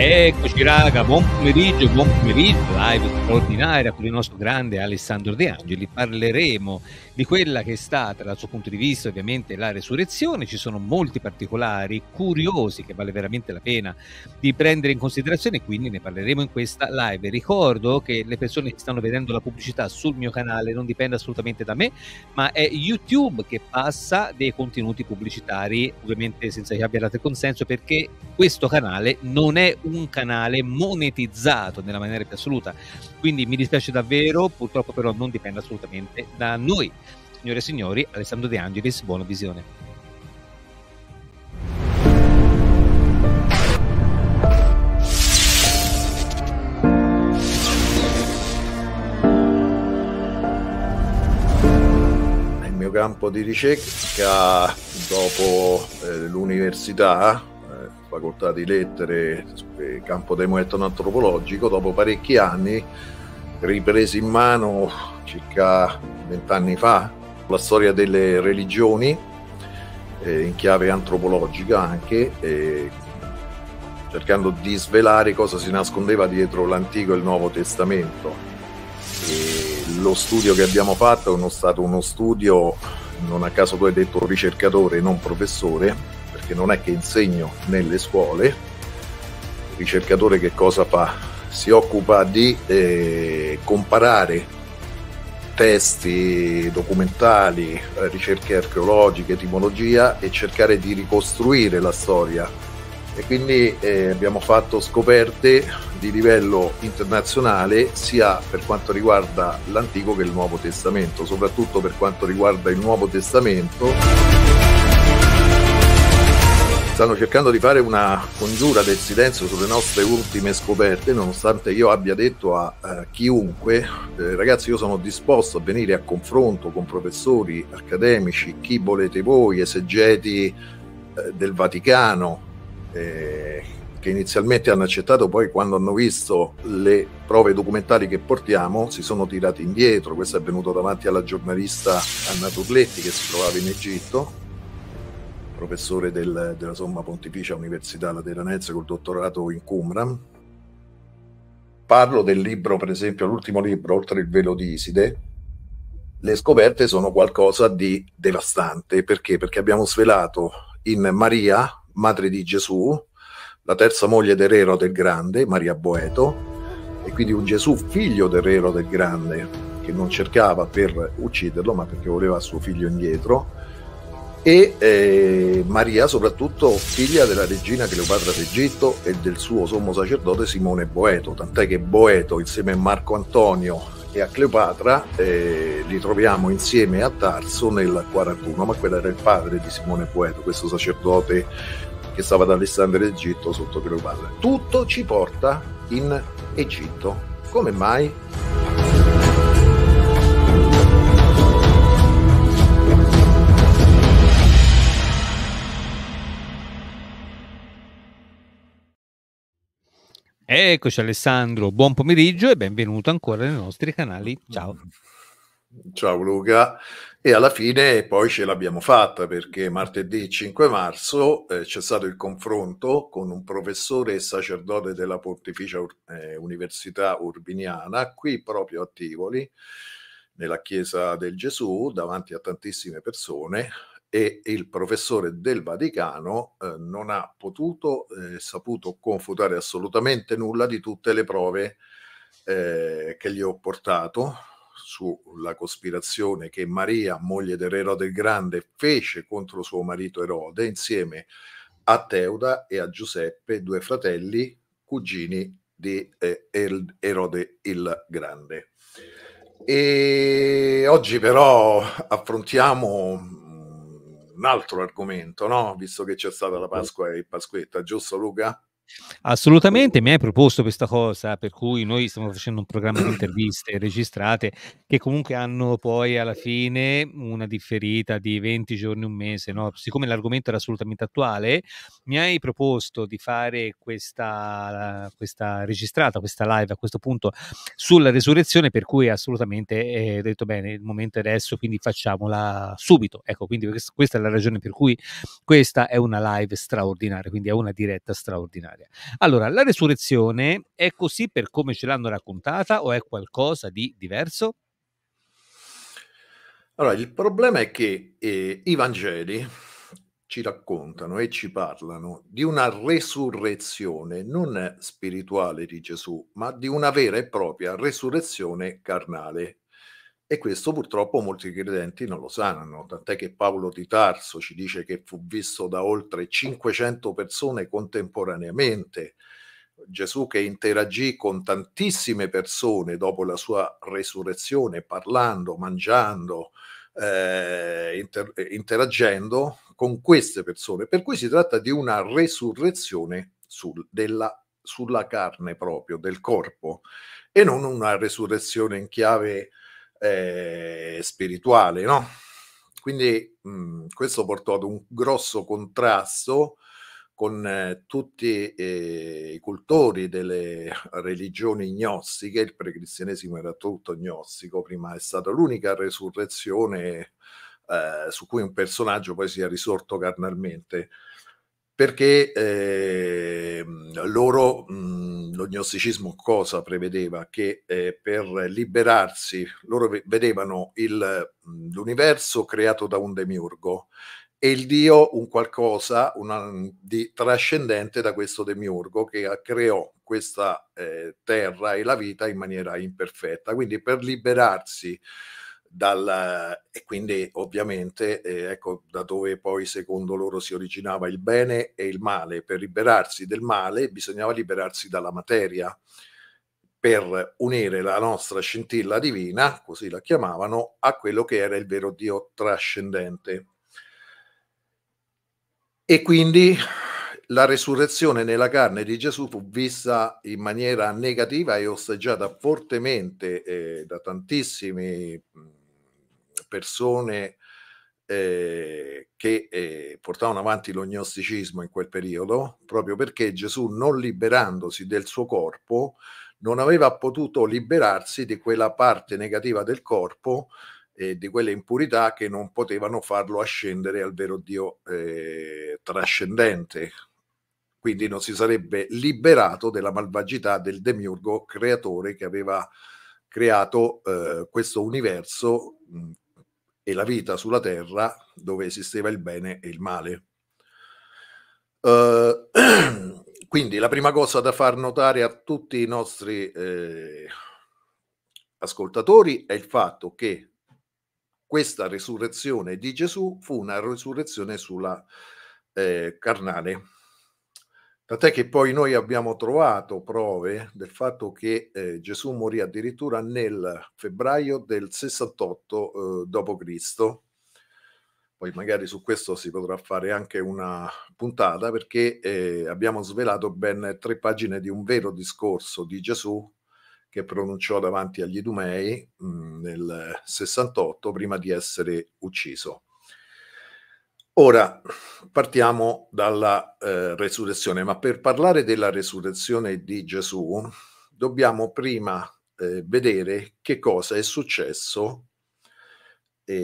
Hey, raga, buon pomeriggio, buon pomeriggio, live straordinaria con il nostro grande Alessandro De Angeli. Parleremo di quella che è stata, dal suo punto di vista, ovviamente la resurrezione. Ci sono molti particolari curiosi che vale veramente la pena di prendere in considerazione, quindi ne parleremo in questa live. Ricordo che le persone che stanno vedendo la pubblicità sul mio canale non dipende assolutamente da me, ma è YouTube che passa dei contenuti pubblicitari, ovviamente senza che abbia dato il consenso, perché questo canale non è un canale digitale monetizzato nella maniera più assoluta. Quindi mi dispiace davvero, purtroppo però non dipende assolutamente da noi. Signore e signori, Alessandro De Angelis, buona visione. campo di ricerca dopo eh, l'università facoltà di lettere, eh, campo demo antropologico dopo parecchi anni ripresi in mano circa vent'anni fa la storia delle religioni eh, in chiave antropologica anche, eh, cercando di svelare cosa si nascondeva dietro l'Antico e il Nuovo Testamento. E lo studio che abbiamo fatto è uno, stato uno studio, non a caso tu hai detto ricercatore, non professore, perché non è che insegno nelle scuole, il ricercatore che cosa fa? Si occupa di eh, comparare testi documentali, ricerche archeologiche, etimologia e cercare di ricostruire la storia. E quindi eh, abbiamo fatto scoperte di livello internazionale sia per quanto riguarda l'Antico che il Nuovo Testamento, soprattutto per quanto riguarda il Nuovo Testamento stanno cercando di fare una congiura del silenzio sulle nostre ultime scoperte, nonostante io abbia detto a, a eh, chiunque, eh, ragazzi io sono disposto a venire a confronto con professori accademici, chi volete voi, esegeti eh, del Vaticano, eh, che inizialmente hanno accettato, poi quando hanno visto le prove documentali che portiamo si sono tirati indietro, questo è avvenuto davanti alla giornalista Anna Turletti che si trovava in Egitto professore del, della Somma Pontificia Università Lateranense col dottorato in Qumran. Parlo del libro, per esempio, l'ultimo libro, Oltre il velo di Iside. Le scoperte sono qualcosa di devastante, perché? Perché abbiamo svelato in Maria, madre di Gesù, la terza moglie d'Erero del Grande, Maria Boeto, e quindi un Gesù figlio d'Erero del Grande, che non cercava per ucciderlo, ma perché voleva suo figlio indietro, e eh, Maria soprattutto figlia della regina Cleopatra d'Egitto e del suo sommo sacerdote Simone Boeto, tant'è che Boeto insieme a Marco Antonio e a Cleopatra eh, li troviamo insieme a Tarso nel 41, ma quello era il padre di Simone Poeto, questo sacerdote che stava ad Alessandria d'Egitto sotto Cleopatra. Tutto ci porta in Egitto. Come mai? Eccoci Alessandro, buon pomeriggio e benvenuto ancora nei nostri canali. Ciao. Ciao Luca. E alla fine poi ce l'abbiamo fatta perché martedì 5 marzo eh, c'è stato il confronto con un professore e sacerdote della Pontificia eh, Università Urbiniana, qui proprio a Tivoli, nella Chiesa del Gesù, davanti a tantissime persone, e il professore del Vaticano eh, non ha potuto eh, saputo confutare assolutamente nulla di tutte le prove eh, che gli ho portato sulla cospirazione che Maria, moglie dell'Erode il Grande, fece contro suo marito Erode insieme a Teuda e a Giuseppe, due fratelli cugini di eh, Erode il Grande. E oggi però affrontiamo un altro argomento, no? Visto che c'è stata la certo. Pasqua e il Pasquetta, giusto Luca? Assolutamente, mi hai proposto questa cosa, per cui noi stiamo facendo un programma di interviste registrate che comunque hanno poi alla fine una differita di 20 giorni, un mese, no? siccome l'argomento era assolutamente attuale, mi hai proposto di fare questa, questa registrata, questa live a questo punto sulla resurrezione, per cui assolutamente hai eh, detto bene, il momento è adesso, quindi facciamola subito. Ecco, quindi questa è la ragione per cui questa è una live straordinaria, quindi è una diretta straordinaria necessaria. Allora, la resurrezione è così per come ce l'hanno raccontata o è qualcosa di diverso? Allora, il problema è che eh, i Vangeli ci raccontano e ci parlano di una resurrezione non spirituale di Gesù, ma di una vera e propria resurrezione carnale, e questo purtroppo molti credenti non lo sanno, tant'è che Paolo di Tarso ci dice che fu visto da oltre 500 persone contemporaneamente. Gesù che interagì con tantissime persone dopo la sua resurrezione, parlando, mangiando, eh, inter- interagendo con queste persone. Per cui si tratta di una resurrezione sul, della, sulla carne proprio, del corpo, e non una resurrezione in chiave eh, spirituale, no? Quindi mh, questo portò ad un grosso contrasto con eh, tutti eh, i cultori delle religioni gnostiche, il precristianesimo era tutto gnostico, prima è stata l'unica resurrezione eh, su cui un personaggio poi sia risorto carnalmente perché eh, loro, mh, mhmm, lo gnosticismo cosa prevedeva? Che eh, per liberarsi, loro vedevano mhmm, l'universo creato da un demiurgo e il Dio un qualcosa una, di trascendente da questo demiurgo che creò questa eh, terra e la vita in maniera imperfetta. Quindi per liberarsi dal, eh, e quindi ovviamente eh, ecco da dove poi secondo loro si originava il bene e il male. Per liberarsi del male bisognava liberarsi dalla materia per unire la nostra scintilla divina, così la chiamavano, a quello che era il vero Dio trascendente. E quindi la resurrezione nella carne di Gesù fu vista in maniera negativa e osteggiata fortemente eh, da tantissimi persone eh, che eh, portavano avanti l'ognosticismo in quel periodo, proprio perché Gesù, non liberandosi del suo corpo, non aveva potuto liberarsi di quella parte negativa del corpo e di quelle impurità che non potevano farlo ascendere al vero Dio eh, trascendente. Quindi non si sarebbe liberato della malvagità del demiurgo creatore che aveva creato eh, questo universo mh, e la vita sulla terra dove esisteva il bene e il male. Eh, quindi la prima cosa da far notare a tutti i nostri eh, ascoltatori è il fatto che questa risurrezione di Gesù fu una risurrezione sulla eh, carnale, Tant'è che poi noi abbiamo trovato prove del fatto che eh, Gesù morì addirittura nel febbraio del 68 eh, d.C. Poi magari su questo si potrà fare anche una puntata perché eh, abbiamo svelato ben tre pagine di un vero discorso di Gesù che pronunciò davanti agli Idumei mh, mm, nel 68 prima di essere ucciso. Ora partiamo dalla eh, resurrezione, ma per parlare della resurrezione di Gesù dobbiamo prima eh, vedere che cosa è successo e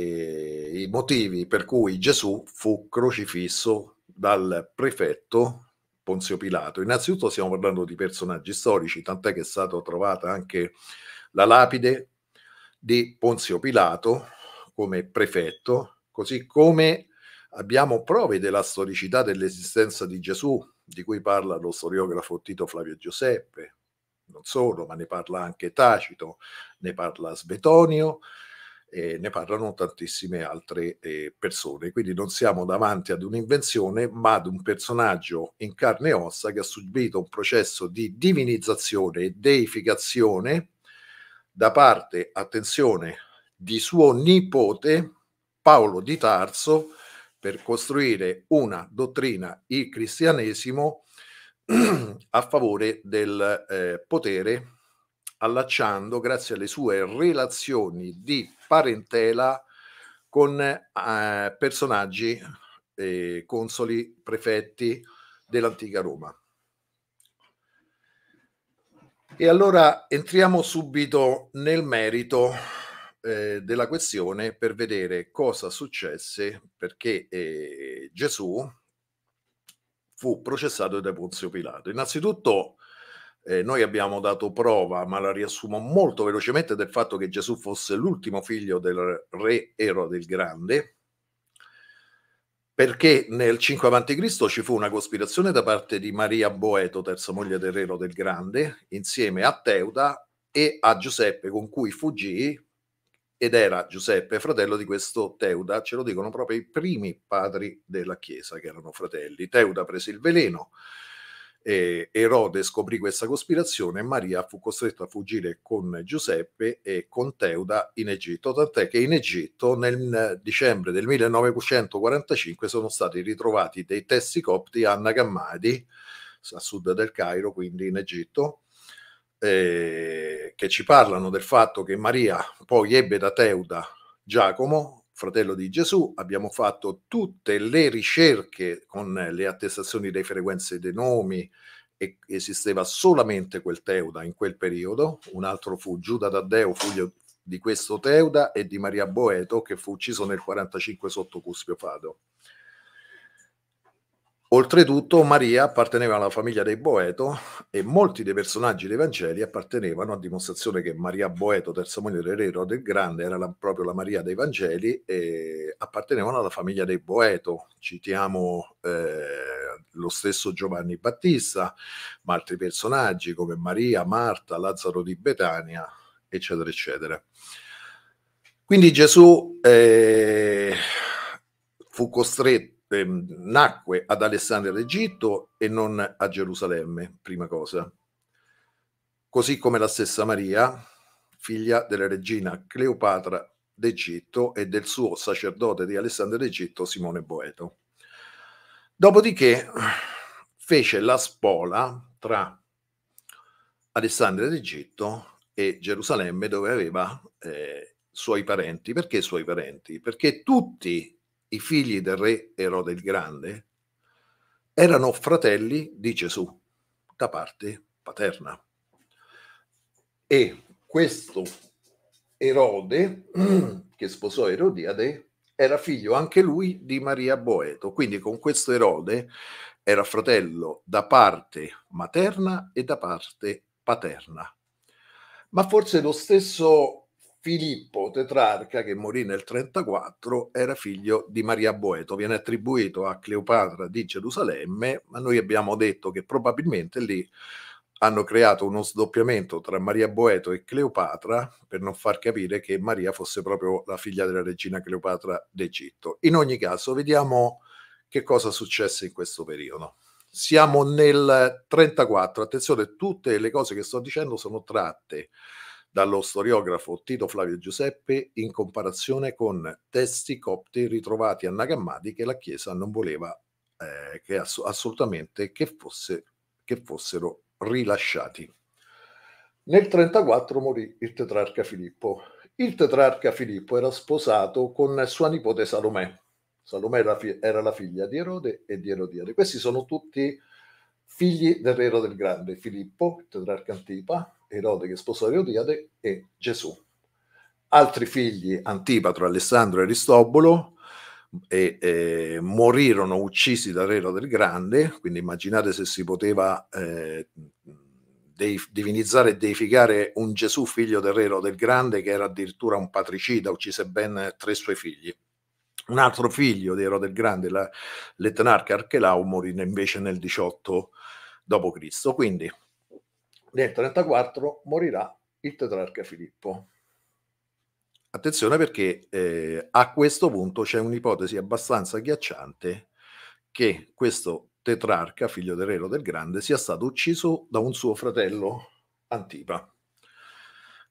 eh, i motivi per cui Gesù fu crocifisso dal prefetto Ponzio Pilato. Innanzitutto stiamo parlando di personaggi storici, tant'è che è stata trovata anche la lapide di Ponzio Pilato come prefetto, così come abbiamo prove della storicità dell'esistenza di Gesù, di cui parla lo storiografo Tito Flavio Giuseppe, non solo, ma ne parla anche Tacito, ne parla Svetonio, eh, ne parlano tantissime altre eh, persone. Quindi non siamo davanti ad un'invenzione, ma ad un personaggio in carne e ossa che ha subito un processo di divinizzazione e deificazione da parte, attenzione, di suo nipote Paolo di Tarso, per costruire una dottrina, il cristianesimo, a favore del eh, potere, allacciando, grazie alle sue relazioni di parentela, con eh, personaggi, eh, consoli, prefetti dell'antica Roma. E allora entriamo subito nel merito eh, della questione per vedere cosa successe perché eh, Gesù fu processato da Ponzio Pilato. Innanzitutto eh, noi abbiamo dato prova, ma la riassumo molto velocemente, del fatto che Gesù fosse l'ultimo figlio del re Erode il Grande, perché nel 5 a.C. ci fu una cospirazione da parte di Maria Boeto, terza moglie del re Erode il Grande, insieme a Teuda e a Giuseppe con cui fuggì ed era Giuseppe, fratello di questo Teuda, ce lo dicono proprio i primi padri della Chiesa che erano fratelli. Teuda prese il veleno, Erode scoprì questa cospirazione e Maria fu costretta a fuggire con Giuseppe e con Teuda in Egitto, tant'è che in Egitto nel dicembre del 1945 sono stati ritrovati dei testi copti a Nagamadi, a sud del Cairo, quindi in Egitto, eh, che ci parlano del fatto che Maria poi ebbe da Teuda Giacomo, fratello di Gesù, abbiamo fatto tutte le ricerche con le attestazioni delle frequenze dei nomi e esisteva solamente quel Teuda in quel periodo, un altro fu Giuda Taddeo, figlio di questo Teuda e di Maria Boeto che fu ucciso nel 45 sotto Cuspio Fado. Oltretutto Maria apparteneva alla famiglia dei Boeto e molti dei personaggi dei Vangeli appartenevano, a dimostrazione che Maria Boeto, terza moglie del Grande, era la, proprio la Maria dei Vangeli, e appartenevano alla famiglia dei Boeto. Citiamo eh, lo stesso Giovanni Battista, ma altri personaggi come Maria, Marta, Lazzaro di Betania, eccetera, eccetera. Quindi Gesù eh, fu costretto ehm, nacque ad Alessandria d'Egitto e non a Gerusalemme, prima cosa. Così come la stessa Maria, figlia della regina Cleopatra d'Egitto e del suo sacerdote di Alessandria d'Egitto, Simone Boeto. Dopodiché fece la spola tra Alessandria d'Egitto e Gerusalemme dove aveva eh, suoi parenti. Perché suoi parenti? Perché tutti i figli del re Erode il Grande, erano fratelli di Gesù da parte paterna. E questo Erode, che sposò Erodiade, era figlio anche lui di Maria Boeto, quindi con questo Erode era fratello da parte materna e da parte paterna. Ma forse lo stesso Filippo Tetrarca, che morì nel 34, era figlio di Maria Boeto, viene attribuito a Cleopatra di Gerusalemme, ma noi abbiamo detto che probabilmente lì hanno creato uno sdoppiamento tra Maria Boeto e Cleopatra per non far capire che Maria fosse proprio la figlia della regina Cleopatra d'Egitto. In ogni caso, vediamo che cosa successe in questo periodo. Siamo nel 34, attenzione, tutte le cose che sto dicendo sono tratte dallo storiografo Tito Flavio Giuseppe in comparazione con testi copti ritrovati a Nagamadi che la Chiesa non voleva eh, che ass- assolutamente che, fosse, che fossero rilasciati. Nel 1934 morì il tetrarca Filippo. Il tetrarca Filippo era sposato con sua nipote Salomè. Salomè era, fi- era la figlia di Erode e di Erodiade. Questi sono tutti figli del re del Grande, Filippo, il tetrarca Antipa, Erode che sposò Erodiade e Gesù. Altri figli, Antipatro, Alessandro e Aristobolo, e, e, morirono uccisi da Rero del Grande, quindi immaginate se si poteva eh, deif- divinizzare e deificare un Gesù figlio del Rero del Grande che era addirittura un patricida, uccise ben tre suoi figli. Un altro figlio di Erode del Grande, la, l'Etnarca Archelau, morì invece nel 18 d.C. Quindi nel 34 morirà il tetrarca Filippo. Attenzione perché eh, a questo punto c'è un'ipotesi abbastanza agghiacciante che questo tetrarca, figlio del Rero del Grande, sia stato ucciso da un suo fratello Antipa.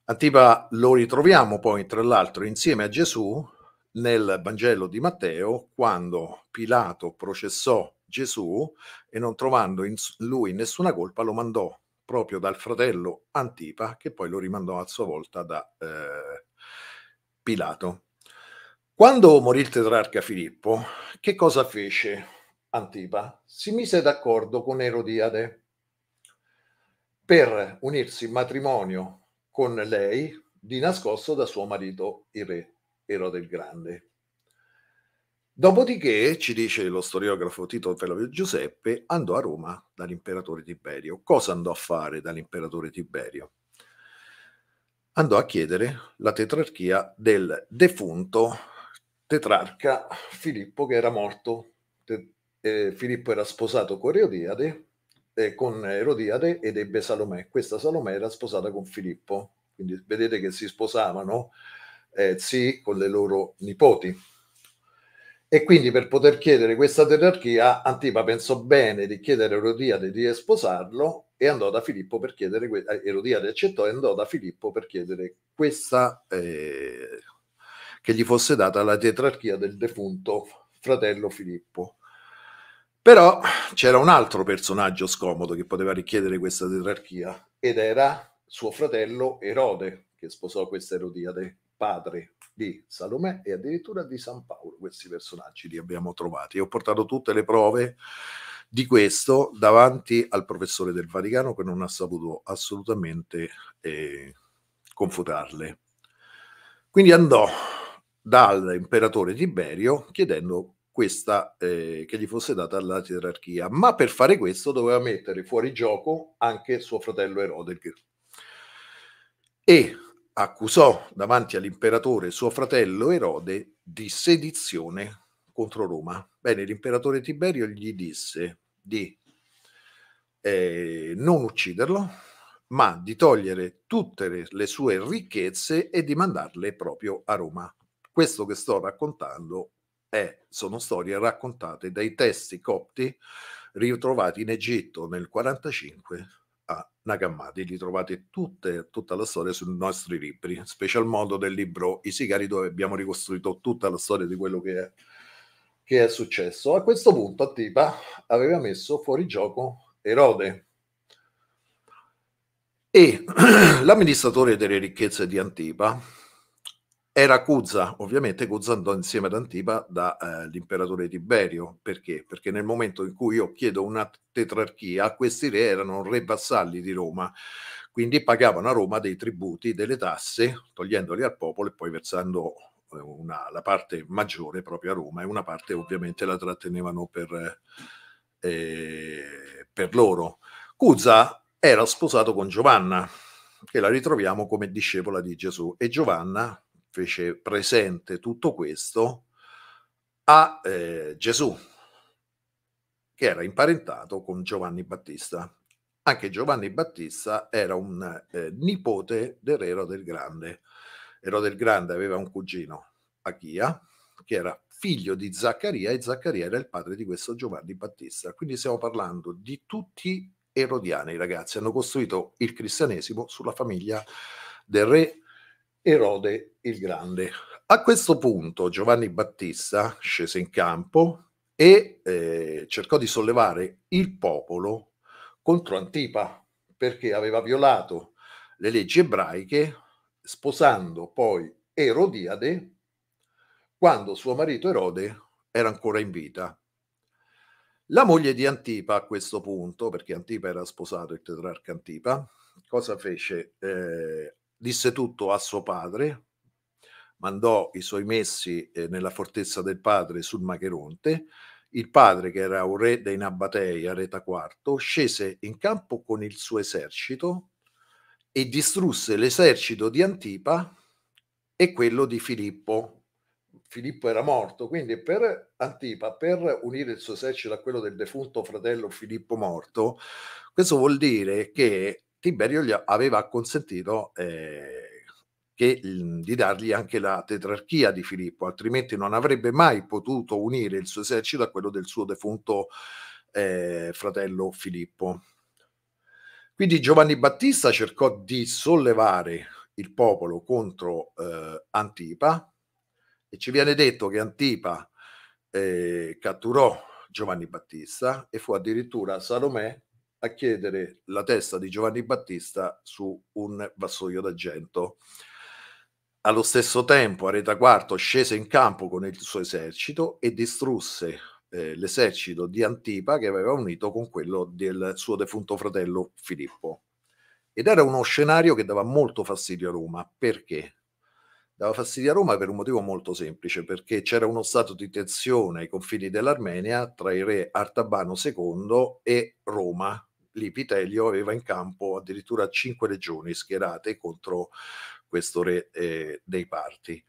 Antipa lo ritroviamo poi, tra l'altro, insieme a Gesù nel Vangelo di Matteo, quando Pilato processò Gesù e non trovando in lui nessuna colpa lo mandò proprio dal fratello Antipa, che poi lo rimandò a sua volta da eh, Pilato. Quando morì il tetrarca Filippo, che cosa fece Antipa? Si mise d'accordo con Erodiade per unirsi in matrimonio con lei di nascosto da suo marito, il re Erode il Grande. Dopodiché, ci dice lo storiografo Tito Flavio Giuseppe, andò a Roma dall'imperatore Tiberio. Cosa andò a fare dall'imperatore Tiberio? Andò a chiedere la tetrarchia del defunto tetrarca Filippo che era morto. Te- eh, Filippo era sposato con Erodiade, eh, con Erodiade ed ebbe Salomè. Questa Salomè era sposata con Filippo. Quindi vedete che si sposavano eh, zii con le loro nipoti e quindi per poter chiedere questa tetrarchia, Antipa pensò bene di chiedere a Erodiade di sposarlo e andò da Filippo per chiedere, eh, Erodiade accettò e andò da Filippo per chiedere questa, eh, che gli fosse data la tetrarchia del defunto fratello Filippo. Però c'era un altro personaggio scomodo che poteva richiedere questa tetrarchia ed era suo fratello Erode, che sposò questa Erodiade, padre di Salomè e addirittura di San Paolo. Questi personaggi li abbiamo trovati. ho portato tutte le prove di questo davanti al professore del Vaticano che non ha saputo assolutamente eh, confutarle. Quindi andò dall'imperatore Tiberio chiedendo questa, eh, che gli fosse data la gerarchia, ma per fare questo doveva mettere fuori gioco anche suo fratello Erode. E accusò davanti all'imperatore suo fratello Erode di sedizione contro Roma. Bene, l'imperatore Tiberio gli disse di eh, non ucciderlo, ma di togliere tutte le sue ricchezze e di mandarle proprio a Roma. Questo che sto raccontando è, sono storie raccontate dai testi copti ritrovati in Egitto nel 45 a Nakamati, li trovate tutte, tutta la storia sui nostri libri, in special modo del libro I Sigari dove abbiamo ricostruito tutta la storia di quello che è, che è successo. A questo punto Attipa aveva messo fuori gioco Erode e l'amministratore delle ricchezze di Antipa era Cuzza, ovviamente Cuzza andò insieme ad Antipa dall'imperatore eh, Tiberio, perché? Perché nel momento in cui io chiedo una tetrarchia, questi re erano re vassalli di Roma, quindi pagavano a Roma dei tributi, delle tasse, togliendoli al popolo e poi versando eh, una, la parte maggiore proprio a Roma e una parte ovviamente la trattenevano per, eh, per loro. Cuzza era sposato con Giovanna, che la ritroviamo come discepola di Gesù, e Giovanna fece presente tutto questo a eh, Gesù, che era imparentato con Giovanni Battista. Anche Giovanni Battista era un eh, nipote dell'Ero del Grande. Ero del Grande aveva un cugino, Achia, che era figlio di Zaccaria e Zaccaria era il padre di questo Giovanni Battista. Quindi stiamo parlando di tutti erodiani, ragazzi. Hanno costruito il cristianesimo sulla famiglia del re Erode il Grande. A questo punto Giovanni Battista scese in campo e eh, cercò di sollevare il popolo contro Antipa perché aveva violato le leggi ebraiche sposando poi Erodiade quando suo marito Erode era ancora in vita. La moglie di Antipa a questo punto, perché Antipa era sposato il tetrarca Antipa, cosa fece? Eh, disse tutto a suo padre, mandò i suoi messi eh, nella fortezza del padre sul Macheronte. Il padre, che era un re dei Nabatei, Areta IV, scese in campo con il suo esercito e distrusse l'esercito di Antipa e quello di Filippo. Filippo era morto, quindi per Antipa, per unire il suo esercito a quello del defunto fratello Filippo morto, questo vuol dire che Tiberio gli aveva consentito eh, che, mhmm, di dargli anche la tetrarchia di Filippo, altrimenti non avrebbe mai potuto unire il suo esercito a quello del suo defunto eh, fratello Filippo. Quindi Giovanni Battista cercò di sollevare il popolo contro eh, Antipa e ci viene detto che Antipa eh, catturò Giovanni Battista e fu addirittura Salomè a chiedere la testa di Giovanni Battista su un vassoio d'argento. Allo stesso tempo Areta IV scese in campo con il suo esercito e distrusse eh, l'esercito di Antipa che aveva unito con quello del suo defunto fratello Filippo. Ed era uno scenario che dava molto fastidio a Roma perché dava fastidio a Roma per un motivo molto semplice, perché c'era uno stato di tensione ai confini dell'Armenia tra il re Artabano II e Roma. Lì Pitelio aveva in campo addirittura cinque regioni schierate contro questo re eh, dei parti.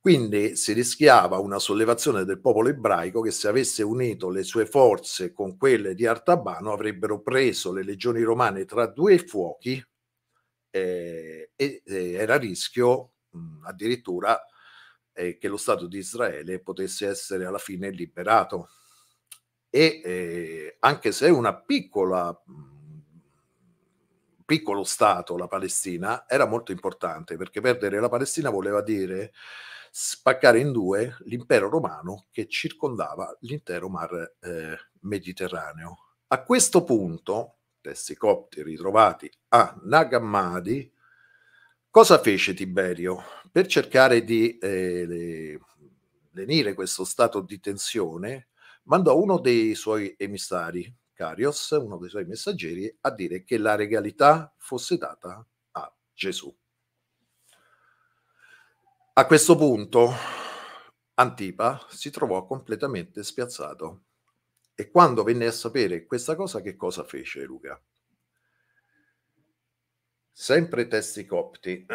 Quindi si rischiava una sollevazione del popolo ebraico che se avesse unito le sue forze con quelle di Artabano avrebbero preso le legioni romane tra due fuochi eh, e eh, era a rischio mh, mhmm, addirittura eh, che lo Stato di Israele potesse essere alla fine liberato. E eh, anche se è una piccola mh, mhmm, piccolo Stato, la Palestina, era molto importante perché perdere la Palestina voleva dire spaccare in due l'impero romano che circondava l'intero mar eh, Mediterraneo. A questo punto, testi copti ritrovati a Nagamadi Cosa fece Tiberio? Per cercare di eh, lenire questo stato di tensione, mandò uno dei suoi emissari, Carios, uno dei suoi messaggeri, a dire che la regalità fosse data a Gesù. A questo punto Antipa si trovò completamente spiazzato e quando venne a sapere questa cosa, che cosa fece Luca? sempre testi copti,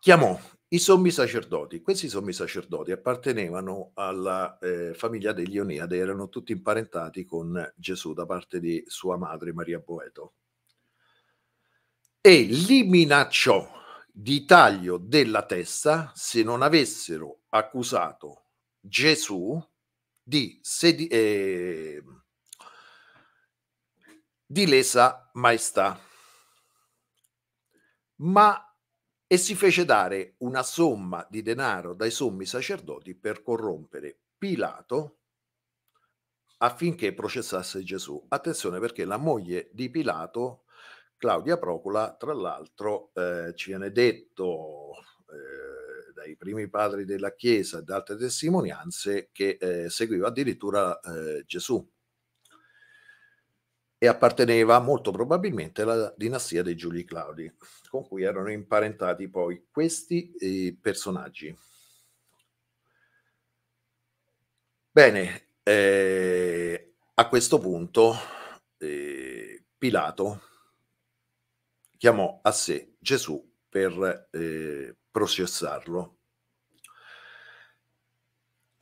chiamò i sommi sacerdoti. Questi sommi sacerdoti appartenevano alla eh, famiglia degli Oniade, erano tutti imparentati con Gesù da parte di sua madre Maria Boeto. E li minacciò di taglio della testa se non avessero accusato Gesù di, sedi- eh, di lesa maestà ma e si fece dare una somma di denaro dai sommi sacerdoti per corrompere Pilato affinché processasse Gesù. Attenzione perché la moglie di Pilato, Claudia Procula, tra l'altro eh, ci viene detto eh, dai primi padri della Chiesa e da altre testimonianze che eh, seguiva addirittura eh, Gesù e apparteneva molto probabilmente alla dinastia dei Giuli Claudi, con cui erano imparentati poi questi eh, personaggi. Bene, eh, a questo punto eh, Pilato chiamò a sé Gesù per eh, processarlo.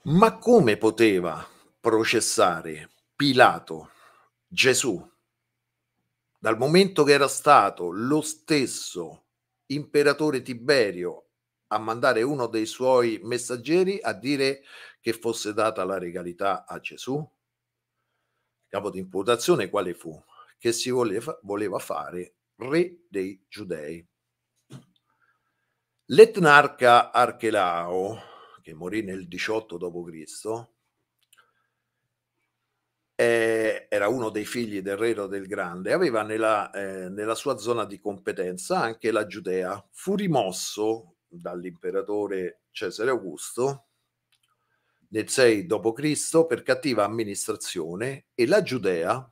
Ma come poteva processare Pilato Gesù dal momento che era stato lo stesso imperatore Tiberio a mandare uno dei suoi messaggeri a dire che fosse data la regalità a Gesù? Il capo di imputazione quale fu? Che si voleva, voleva fare re dei giudei. L'etnarca Archelao, che morì nel 18 d.C., eh, era uno dei figli del re del Grande, aveva nella, eh, nella sua zona di competenza anche la Giudea. Fu rimosso dall'imperatore Cesare Augusto nel 6 d.C. per cattiva amministrazione e la Giudea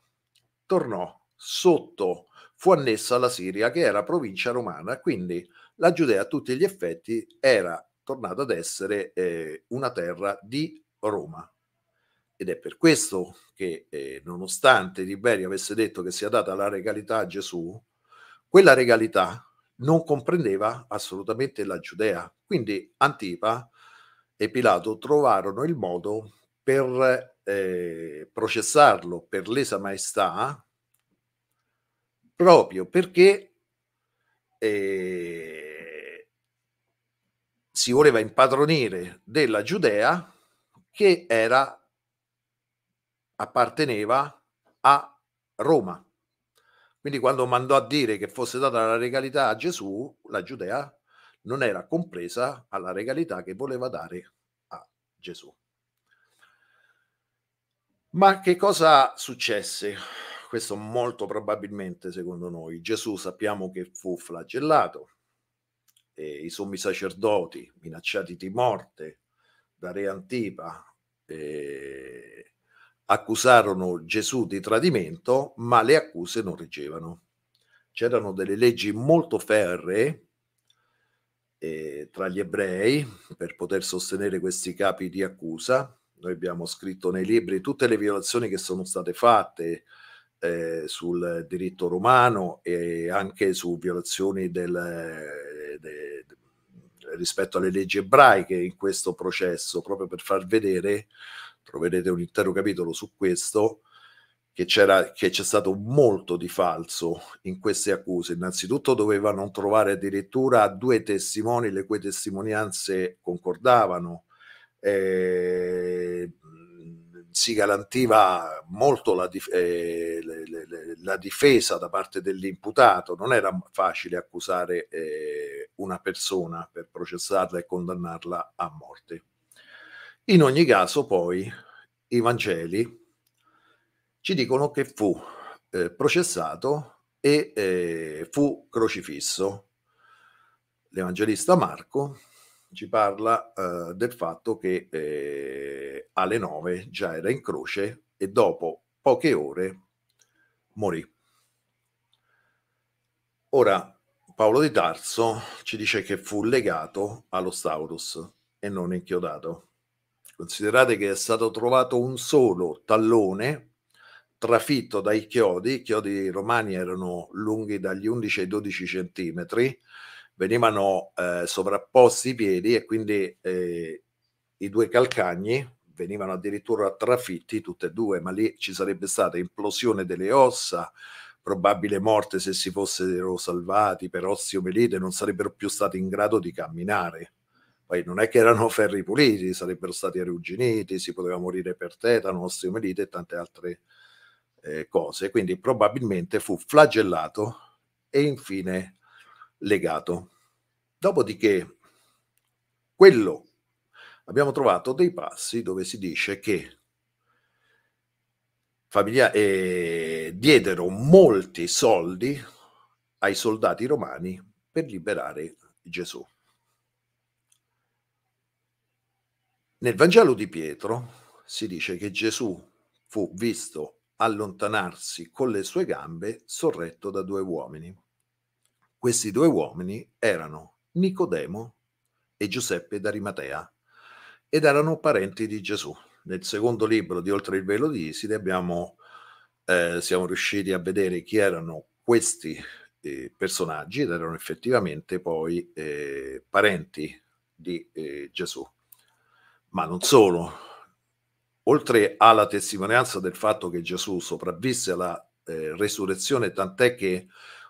tornò sotto, fu annessa alla Siria che era provincia romana, quindi la Giudea a tutti gli effetti era tornata ad essere eh, una terra di Roma. Ed è per questo che, eh, nonostante Tiberio avesse detto che sia data la regalità a Gesù, quella regalità non comprendeva assolutamente la Giudea. Quindi Antipa e Pilato trovarono il modo per eh, processarlo per lesa maestà proprio perché eh, si voleva impadronire della Giudea che era apparteneva a Roma. Quindi quando mandò a dire che fosse data la regalità a Gesù, la Giudea non era compresa alla regalità che voleva dare a Gesù. Ma che cosa successe? Questo molto probabilmente, secondo noi, Gesù sappiamo che fu flagellato, i sommi sacerdoti minacciati di morte da Re Antipa, e eh, accusarono Gesù di tradimento, ma le accuse non reggevano. C'erano delle leggi molto ferree eh, tra gli ebrei per poter sostenere questi capi di accusa. Noi abbiamo scritto nei libri tutte le violazioni che sono state fatte eh, sul diritto romano e anche su violazioni del, de, rispetto alle leggi ebraiche in questo processo, proprio per far vedere troverete un intero capitolo su questo, che, che c'è stato molto di falso in queste accuse. Innanzitutto dovevano trovare addirittura due testimoni le cui testimonianze concordavano. Eh, si garantiva molto la, dif eh, le, le, le, la, difesa da parte dell'imputato, non era facile accusare eh, una persona per processarla e condannarla a morte. In ogni caso, poi, i Vangeli ci dicono che fu eh, processato e eh, fu crocifisso. L'Evangelista Marco ci parla eh, del fatto che eh, alle nove già era in croce e dopo poche ore morì. Ora, Paolo di Tarso ci dice che fu legato allo Staurus e non inchiodato Considerate che è stato trovato un solo tallone trafitto dai chiodi, i chiodi romani erano lunghi dagli 11 ai 12 centimetri, venivano eh, sovrapposti i piedi e quindi eh, i due calcagni venivano addirittura trafitti tutti e due, ma lì ci sarebbe stata implosione delle ossa, probabile morte se si fossero salvati per osteomelite, non sarebbero più stati in grado di camminare. Poi non è che erano ferri puliti, sarebbero stati arrugginiti, si poteva morire per tetano, osteomelite e tante altre eh, cose. Quindi probabilmente fu flagellato e infine legato. Dopodiché, quello abbiamo trovato dei passi dove si dice che famiglia- eh, diedero molti soldi ai soldati romani per liberare Gesù. Nel Vangelo di Pietro si dice che Gesù fu visto allontanarsi con le sue gambe sorretto da due uomini. Questi due uomini erano Nicodemo e Giuseppe d'Arimatea ed erano parenti di Gesù. Nel secondo libro di Oltre il Velo di Iside abbiamo, eh, siamo riusciti a vedere chi erano questi eh, personaggi ed erano effettivamente poi eh, parenti di eh, Gesù. Ma non solo, oltre alla testimonianza del fatto che Gesù sopravvisse alla eh, resurrezione, tant'è che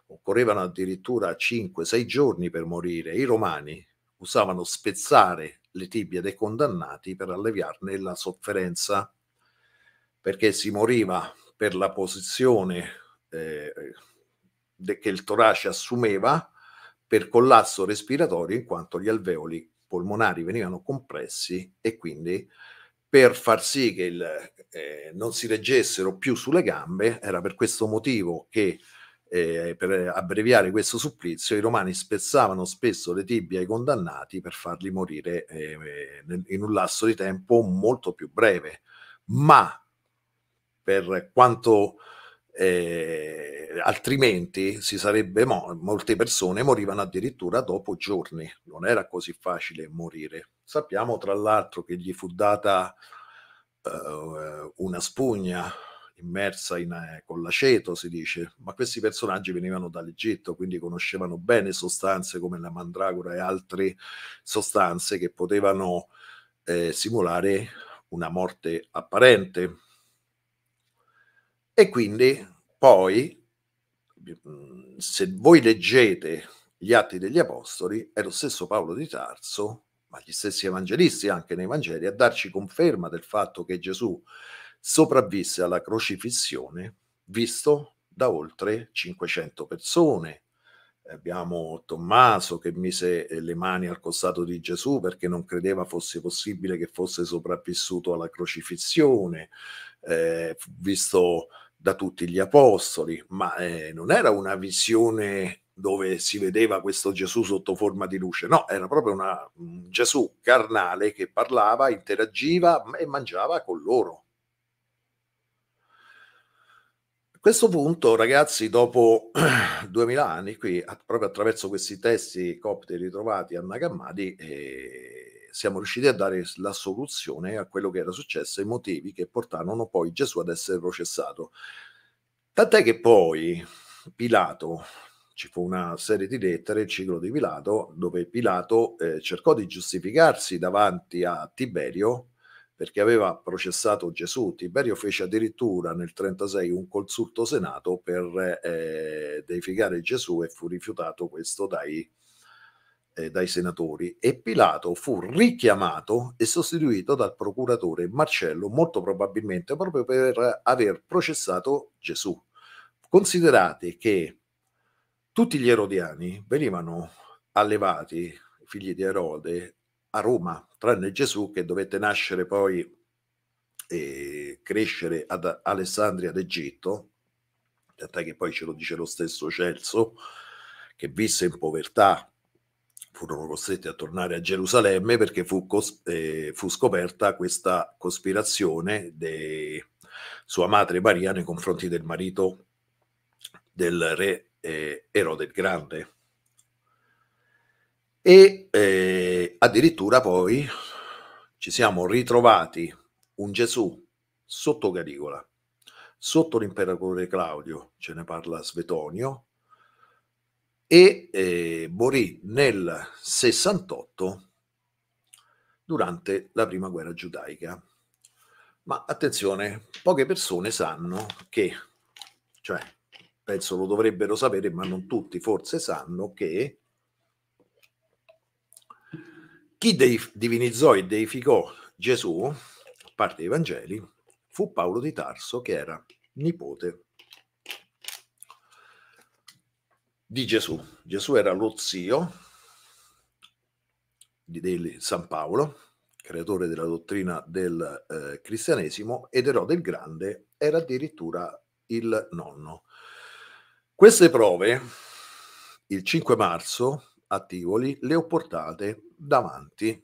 occorrevano addirittura 5-6 giorni per morire, i romani usavano spezzare le tibie dei condannati per alleviarne la sofferenza, perché si moriva per la posizione eh, che il torace assumeva per collasso respiratorio in quanto gli alveoli polmonari venivano compressi e quindi per far sì che il, eh, non si reggessero più sulle gambe, era per questo motivo che eh, per abbreviare questo supplizio i romani spezzavano spesso le tibie ai condannati per farli morire eh, in un lasso di tempo molto più breve, ma per quanto eh, altrimenti si sarebbe mo- molte persone morivano addirittura dopo giorni, non era così facile morire. Sappiamo tra l'altro che gli fu data eh, una spugna immersa in, eh, con l'aceto, si dice, ma questi personaggi venivano dall'Egitto, quindi conoscevano bene sostanze come la mandragora e altre sostanze che potevano eh, simulare una morte apparente e quindi poi, se voi leggete gli atti degli apostoli, è lo stesso Paolo di Tarso, ma gli stessi evangelisti anche nei Vangeli, a darci conferma del fatto che Gesù sopravvisse alla crocifissione, visto da oltre 500 persone, abbiamo Tommaso che mise le mani al costato di Gesù perché non credeva fosse possibile che fosse sopravvissuto alla crocifissione, eh, visto da tutti gli apostoli, ma eh, non era una visione dove si vedeva questo Gesù sotto forma di luce, no, era proprio una, un Gesù carnale che parlava, interagiva e mangiava con loro. A questo punto, ragazzi, dopo 2000 anni, qui, proprio attraverso questi testi copti ritrovati a Nagamadi, eh, siamo riusciti a dare la soluzione a quello che era successo e i motivi che portarono poi Gesù ad essere processato. Tant'è che poi Pilato, ci fu una serie di lettere, il ciclo di Pilato, dove Pilato eh, cercò di giustificarsi davanti a Tiberio perché aveva processato Gesù. Tiberio fece addirittura nel 36 un consulto senato per eh, eh, deificare Gesù e fu rifiutato questo dai eh, dai senatori e Pilato fu richiamato e sostituito dal procuratore Marcello, molto probabilmente proprio per aver processato Gesù. Considerate che tutti gli erodiani venivano allevati, figli di Erode, a Roma, tranne Gesù che dovette nascere poi e crescere ad Alessandria d'Egitto, tant'è che poi ce lo dice lo stesso Celso, che visse in povertà furono costretti a tornare a Gerusalemme perché fu, cos- eh, fu scoperta questa cospirazione di sua madre Maria nei confronti del marito del re eh, Erode il Grande. E eh, addirittura poi ci siamo ritrovati un Gesù sotto Caricola, sotto l'imperatore Claudio, ce ne parla Svetonio, e eh, morì nel 68 durante la prima guerra giudaica. Ma attenzione, poche persone sanno che, cioè penso lo dovrebbero sapere, ma non tutti forse sanno che chi de- divinizzò e deificò Gesù, a parte i Vangeli, fu Paolo di Tarso, che era nipote di Gesù. Gesù era lo zio di, San Paolo, creatore della dottrina del eh, cristianesimo, ed Erode il Grande era addirittura il nonno. Queste prove, il 5 marzo a Tivoli, le ho portate davanti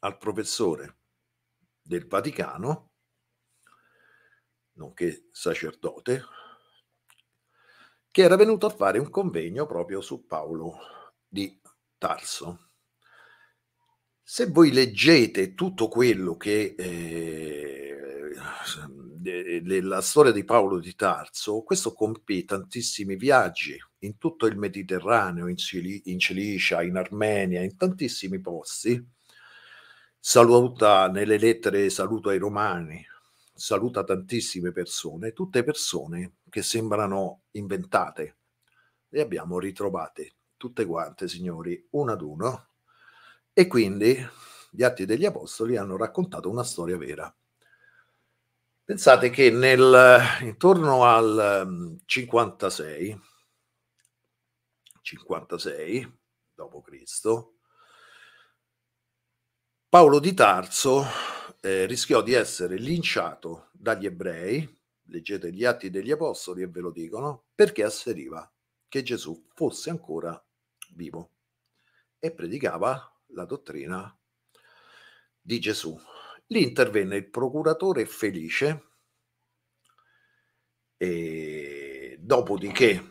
al professore del Vaticano, nonché sacerdote, che era venuto a fare un convegno proprio su Paolo di Tarso. Se voi leggete tutto quello che eh, la storia di Paolo di Tarso, questo compì tantissimi viaggi in tutto il Mediterraneo, in, Cili- in Cilicia, in Armenia, in tantissimi posti. Saluta nelle lettere, saluto ai romani, saluta tantissime persone, tutte persone che sembrano inventate. Le abbiamo ritrovate tutte quante, signori, una ad uno. E quindi gli Atti degli Apostoli hanno raccontato una storia vera. Pensate che nel, intorno al 56, 56 d.C., Paolo di Tarso eh, rischiò di essere linciato dagli ebrei leggete gli atti degli apostoli e ve lo dicono, perché asseriva che Gesù fosse ancora vivo e predicava la dottrina di Gesù. Lì intervenne il procuratore felice e dopodiché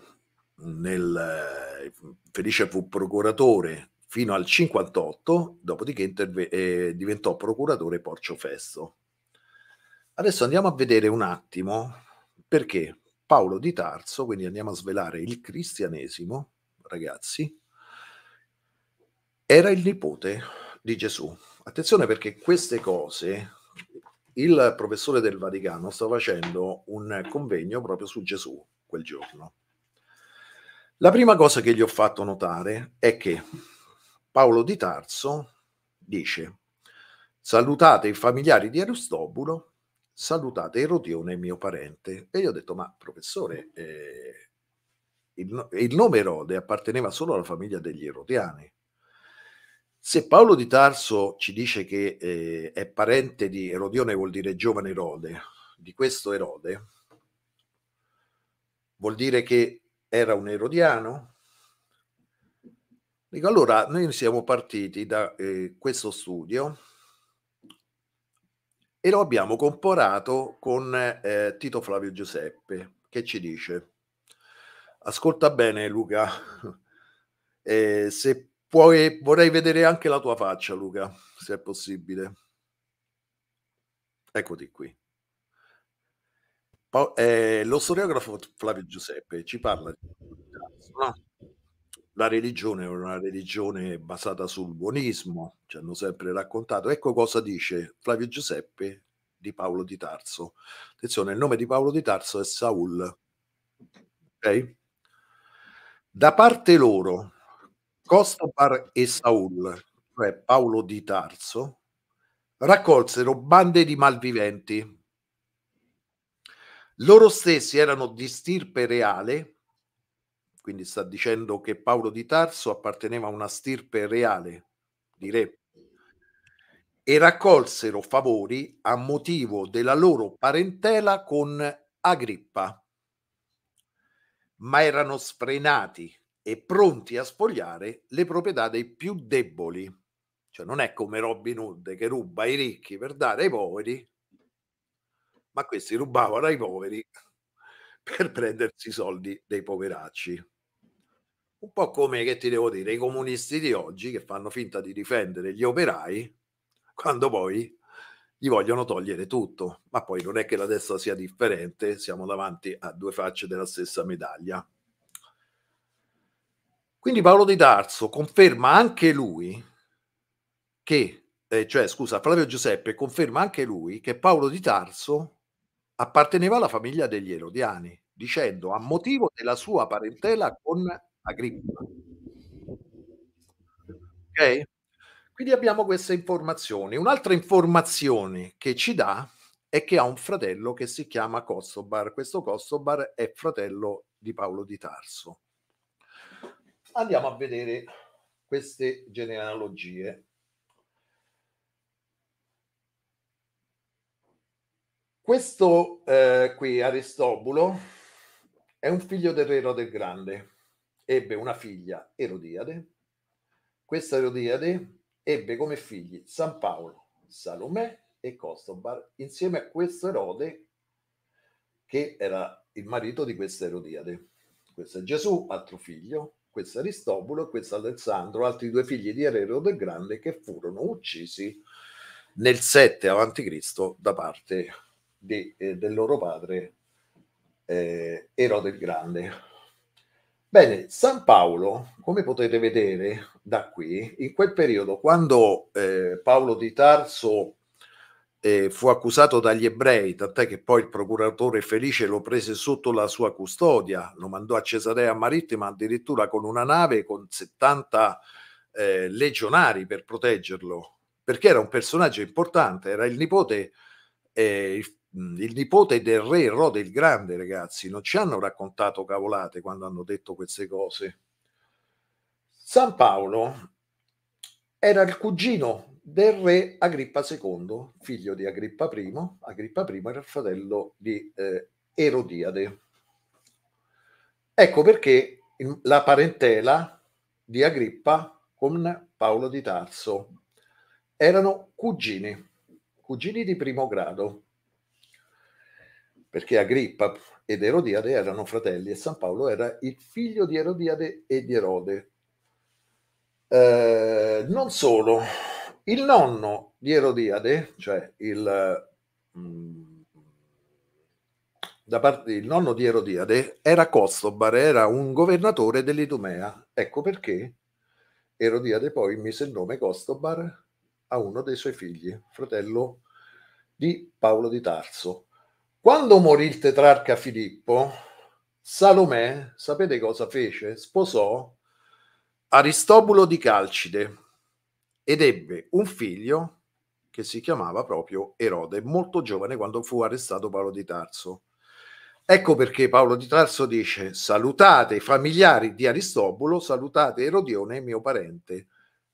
nel, Felice fu procuratore fino al 58, dopodiché interve- eh, diventò procuratore Porcio Festo Adesso andiamo a vedere un attimo perché Paolo di Tarso, quindi andiamo a svelare il cristianesimo, ragazzi, era il nipote di Gesù. Attenzione perché queste cose il professore del Vaticano sta facendo un convegno proprio su Gesù quel giorno. La prima cosa che gli ho fatto notare è che Paolo di Tarso dice salutate i familiari di Aristobulo salutate Erodione, mio parente. E io ho detto, ma professore, eh, il, il nome Erode apparteneva solo alla famiglia degli Erodiani. Se Paolo di Tarso ci dice che eh, è parente di Erodione, vuol dire giovane Erode, di questo Erode, vuol dire che era un erodiano? Dico, allora, noi siamo partiti da eh, questo studio e lo abbiamo comparato con eh, Tito Flavio Giuseppe che ci dice ascolta bene Luca eh, se puoi vorrei vedere anche la tua faccia Luca se è possibile eccoti qui eh, lo storiografo Flavio Giuseppe ci parla di no? la religione è una religione basata sul buonismo, ci hanno sempre raccontato. Ecco cosa dice Flavio Giuseppe di Paolo di Tarso. Attenzione, il nome di Paolo di Tarso è Saul. Ok? Da parte loro, Costopar e Saul, cioè Paolo di Tarso, raccolsero bande di malviventi. Loro stessi erano di stirpe reale quindi sta dicendo che Paolo di Tarso apparteneva a una stirpe reale di re e raccolsero favori a motivo della loro parentela con Agrippa, ma erano sfrenati e pronti a spogliare le proprietà dei più deboli. Cioè non è come Robin Hood che ruba i ricchi per dare ai poveri, ma questi rubavano ai poveri per prendersi i soldi dei poveracci un po' come che ti devo dire, i comunisti di oggi che fanno finta di difendere gli operai quando poi gli vogliono togliere tutto, ma poi non è che la destra sia differente, siamo davanti a due facce della stessa medaglia. Quindi Paolo di Tarso conferma anche lui che, eh, cioè scusa, Flavio Giuseppe conferma anche lui che Paolo di Tarso apparteneva alla famiglia degli Erodiani, dicendo a motivo della sua parentela con agricola. Ok? Quindi abbiamo queste informazioni. Un'altra informazione che ci dà è che ha un fratello che si chiama Costobar. Questo Costobar è fratello di Paolo di Tarso. Andiamo a vedere queste genealogie. Questo eh, qui, Aristobulo, è un figlio del re Erode Grande ebbe una figlia, Erodiade. Questa Erodiade ebbe come figli San Paolo, Salomè e Costobar, insieme a questo Erode, che era il marito di questa Erodiade. Questo è Gesù, altro figlio, questo Aristobulo e questo Alessandro, altri due figli di Erode il Grande che furono uccisi nel 7 a.C. da parte di, eh, del loro padre eh, Erode il Grande. Bene, San Paolo, come potete vedere da qui, in quel periodo, quando eh, Paolo di Tarso eh, fu accusato dagli ebrei, tant'è che poi il procuratore Felice lo prese sotto la sua custodia, lo mandò a Cesarea Marittima addirittura con una nave con 70 eh, legionari per proteggerlo, perché era un personaggio importante, era il nipote, eh, il Mhmm, il nipote del re Rode il Grande, ragazzi, non ci hanno raccontato cavolate quando hanno detto queste cose. San Paolo era il cugino del re Agrippa II, figlio di Agrippa I. Agrippa I era il fratello di eh, Erodiade. Ecco perché la parentela di Agrippa con Paolo di Tarso erano cugini, cugini di primo grado perché Agrippa ed Erodiade erano fratelli e San Paolo era il figlio di Erodiade e di Erode. Eh, non solo, il nonno di Erodiade, cioè il, mh, mm, parte, il nonno di Erodiade, era Costobar, era un governatore dell'Idumea. Ecco perché Erodiade poi mise il nome Costobar a uno dei suoi figli, fratello di Paolo di Tarso. Quando morì il tetrarca Filippo, Salomè, sapete cosa fece? Sposò Aristobulo di Calcide ed ebbe un figlio che si chiamava proprio Erode, molto giovane quando fu arrestato Paolo di Tarso. Ecco perché Paolo di Tarso dice salutate i familiari di Aristobulo, salutate Erodione, mio parente.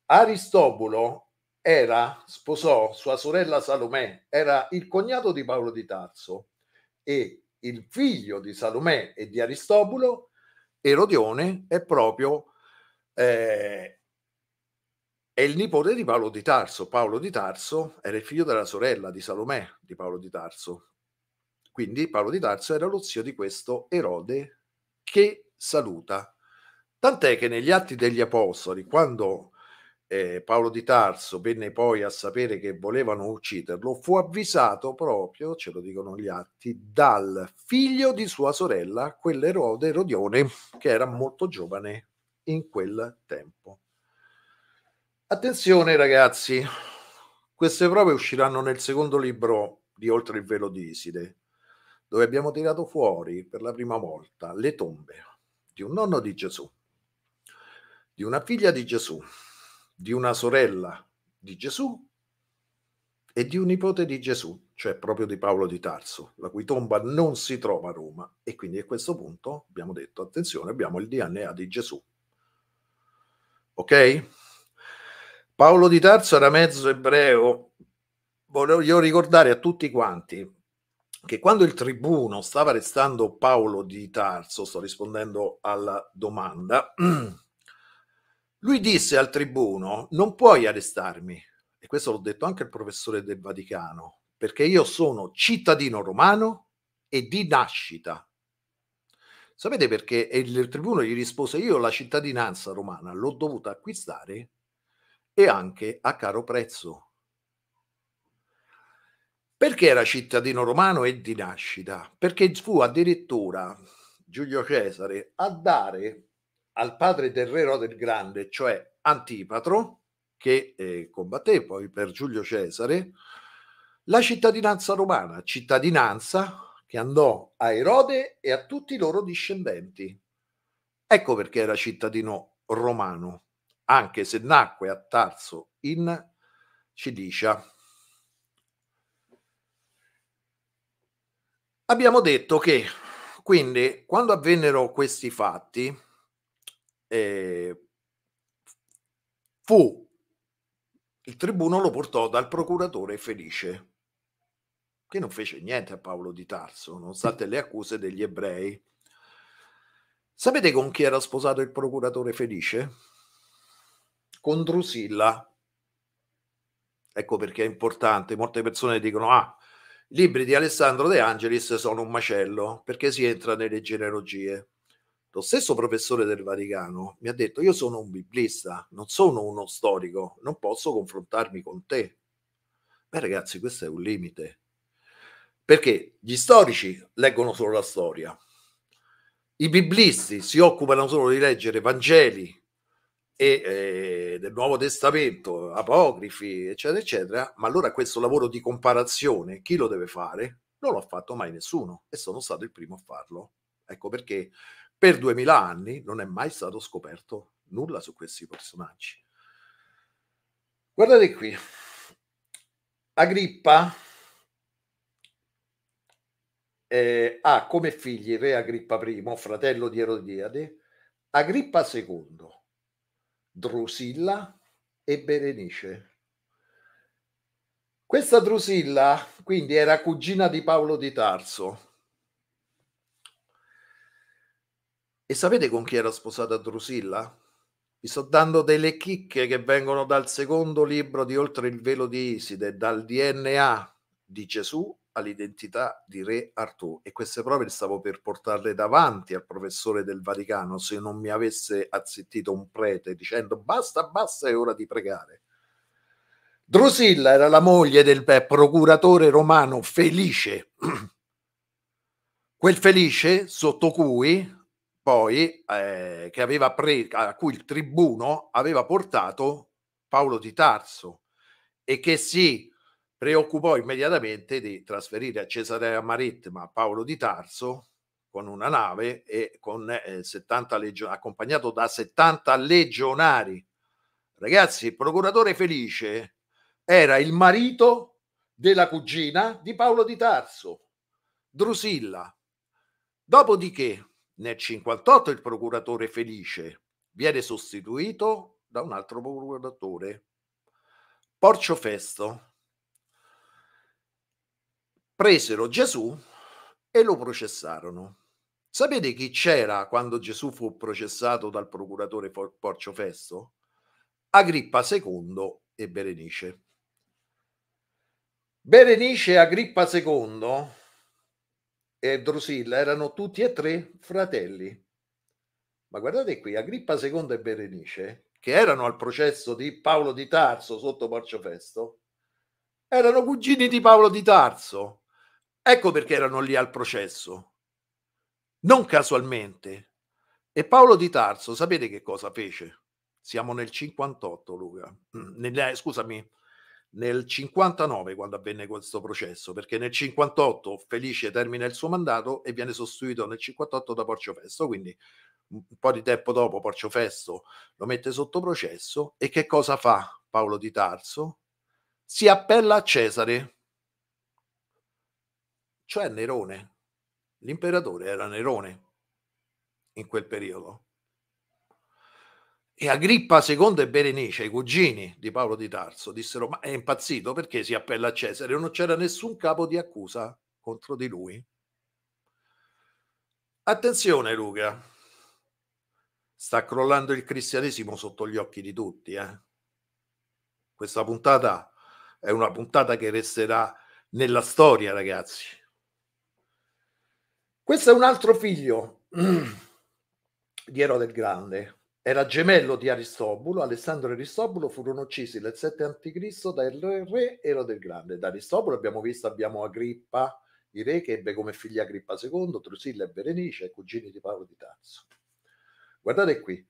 Aristobulo era, sposò sua sorella Salomè, era il cognato di Paolo di Tarso e il figlio di Salomè e di Aristobulo, Erodione, è proprio eh, è il nipote di Paolo di Tarso. Paolo di Tarso era il figlio della sorella di Salomè di Paolo di Tarso. Quindi Paolo di Tarso era lo zio di questo Erode che saluta. Tant'è che negli Atti degli Apostoli, quando eh, Paolo di Tarso venne poi a sapere che volevano ucciderlo, fu avvisato proprio, ce lo dicono gli atti, dal figlio di sua sorella, quell'erode Rodione, che era molto giovane in quel tempo. Attenzione ragazzi, queste prove usciranno nel secondo libro di Oltre il velo di Iside, dove abbiamo tirato fuori per la prima volta le tombe di un nonno di Gesù, di una figlia di Gesù, di una sorella di Gesù e di un nipote di Gesù, cioè proprio di Paolo di Tarso, la cui tomba non si trova a Roma. E quindi a questo punto abbiamo detto, attenzione, abbiamo il DNA di Gesù. Ok? Paolo di Tarso era mezzo ebreo. Voglio ricordare a tutti quanti che quando il tribuno stava arrestando Paolo di Tarso, sto rispondendo alla domanda, Lui disse al tribuno, non puoi arrestarmi, e questo l'ho detto anche al professore del Vaticano, perché io sono cittadino romano e di nascita. Sapete perché? il tribuno gli rispose, io la cittadinanza romana l'ho dovuta acquistare e anche a caro prezzo. Perché era cittadino romano e di nascita? Perché fu addirittura Giulio Cesare a dare al padre del re Rode il Grande, cioè Antipatro, che eh, combatté poi per Giulio Cesare, la cittadinanza romana, cittadinanza che andò a Erode e a tutti i loro discendenti. Ecco perché era cittadino romano, anche se nacque a Tarso in Cilicia. Abbiamo detto che quindi quando avvennero questi fatti, eh, fu il tribuno lo portò dal procuratore Felice, che non fece niente a Paolo di Tarso, nonostante le accuse degli ebrei. Sapete con chi era sposato il procuratore Felice? Con Drusilla. Ecco perché è importante. Molte persone dicono, ah, i libri di Alessandro De Angelis sono un macello, perché si entra nelle genealogie lo stesso professore del Vaticano mi ha detto io sono un biblista, non sono uno storico, non posso confrontarmi con te. Beh ragazzi, questo è un limite, perché gli storici leggono solo la storia, i biblisti si occupano solo di leggere Vangeli e eh, del Nuovo Testamento, apocrifi, eccetera, eccetera, ma allora questo lavoro di comparazione chi lo deve fare? Non l'ha fatto mai nessuno e sono stato il primo a farlo. Ecco perché per 2000 anni non è mai stato scoperto nulla su questi personaggi. Guardate qui, Agrippa eh, ha come figli re Agrippa I, fratello di Erodiade, Agrippa II, Drusilla e Berenice. Questa Drusilla quindi era cugina di Paolo di Tarso, E sapete con chi era sposata Drusilla? Vi sto dando delle chicche che vengono dal secondo libro di Oltre il velo di Iside, dal DNA di Gesù all'identità di re Artù e queste prove stavo per portarle davanti al professore del Vaticano se non mi avesse azzittito un prete dicendo basta basta è ora di pregare. Drusilla era la moglie del beh, procuratore romano Felice, quel Felice sotto cui poi eh, che aveva pre- a cui il tribuno aveva portato Paolo di Tarso e che si preoccupò immediatamente di trasferire a Cesarea Marittima Paolo di Tarso con una nave e con eh, 70 legion- accompagnato da 70 legionari. Ragazzi, il procuratore Felice era il marito della cugina di Paolo di Tarso, Drusilla. Dopodiché nel 58 il procuratore Felice viene sostituito da un altro procuratore, Porcio Festo. Presero Gesù e lo processarono. Sapete chi c'era quando Gesù fu processato dal procuratore Porcio Festo? Agrippa II e Berenice. Berenice e Agrippa II e Drusilla erano tutti e tre fratelli. Ma guardate qui, Agrippa II e Berenice, che erano al processo di Paolo di Tarso sotto Marciofesto, erano cugini di Paolo di Tarso. Ecco perché erano lì al processo. Non casualmente. E Paolo di Tarso, sapete che cosa fece? Siamo nel 58, Luca. Mm, nel, scusami, nel 59 quando avvenne questo processo, perché nel 58 Felice termina il suo mandato e viene sostituito nel 58 da Porcio Festo, quindi un po' di tempo dopo Porcio Festo lo mette sotto processo e che cosa fa Paolo di Tarso? Si appella a Cesare, cioè Nerone. L'imperatore era Nerone in quel periodo. E Agrippa II e Berenice, i cugini di Paolo di Tarso, dissero: Ma è impazzito perché si appella a Cesare? Non c'era nessun capo di accusa contro di lui. Attenzione, Luca. Sta crollando il cristianesimo sotto gli occhi di tutti. Eh? Questa puntata è una puntata che resterà nella storia, ragazzi. Questo è un altro figlio di Erode il Grande era gemello di Aristobulo, Alessandro e Aristobulo furono uccisi nel 7 a.C. dal re Ero del Grande. Da Aristobulo abbiamo visto, abbiamo Agrippa, il re che ebbe come figlia Agrippa II, Drusilla e Berenice, cugini di Paolo di Tarso. Guardate qui,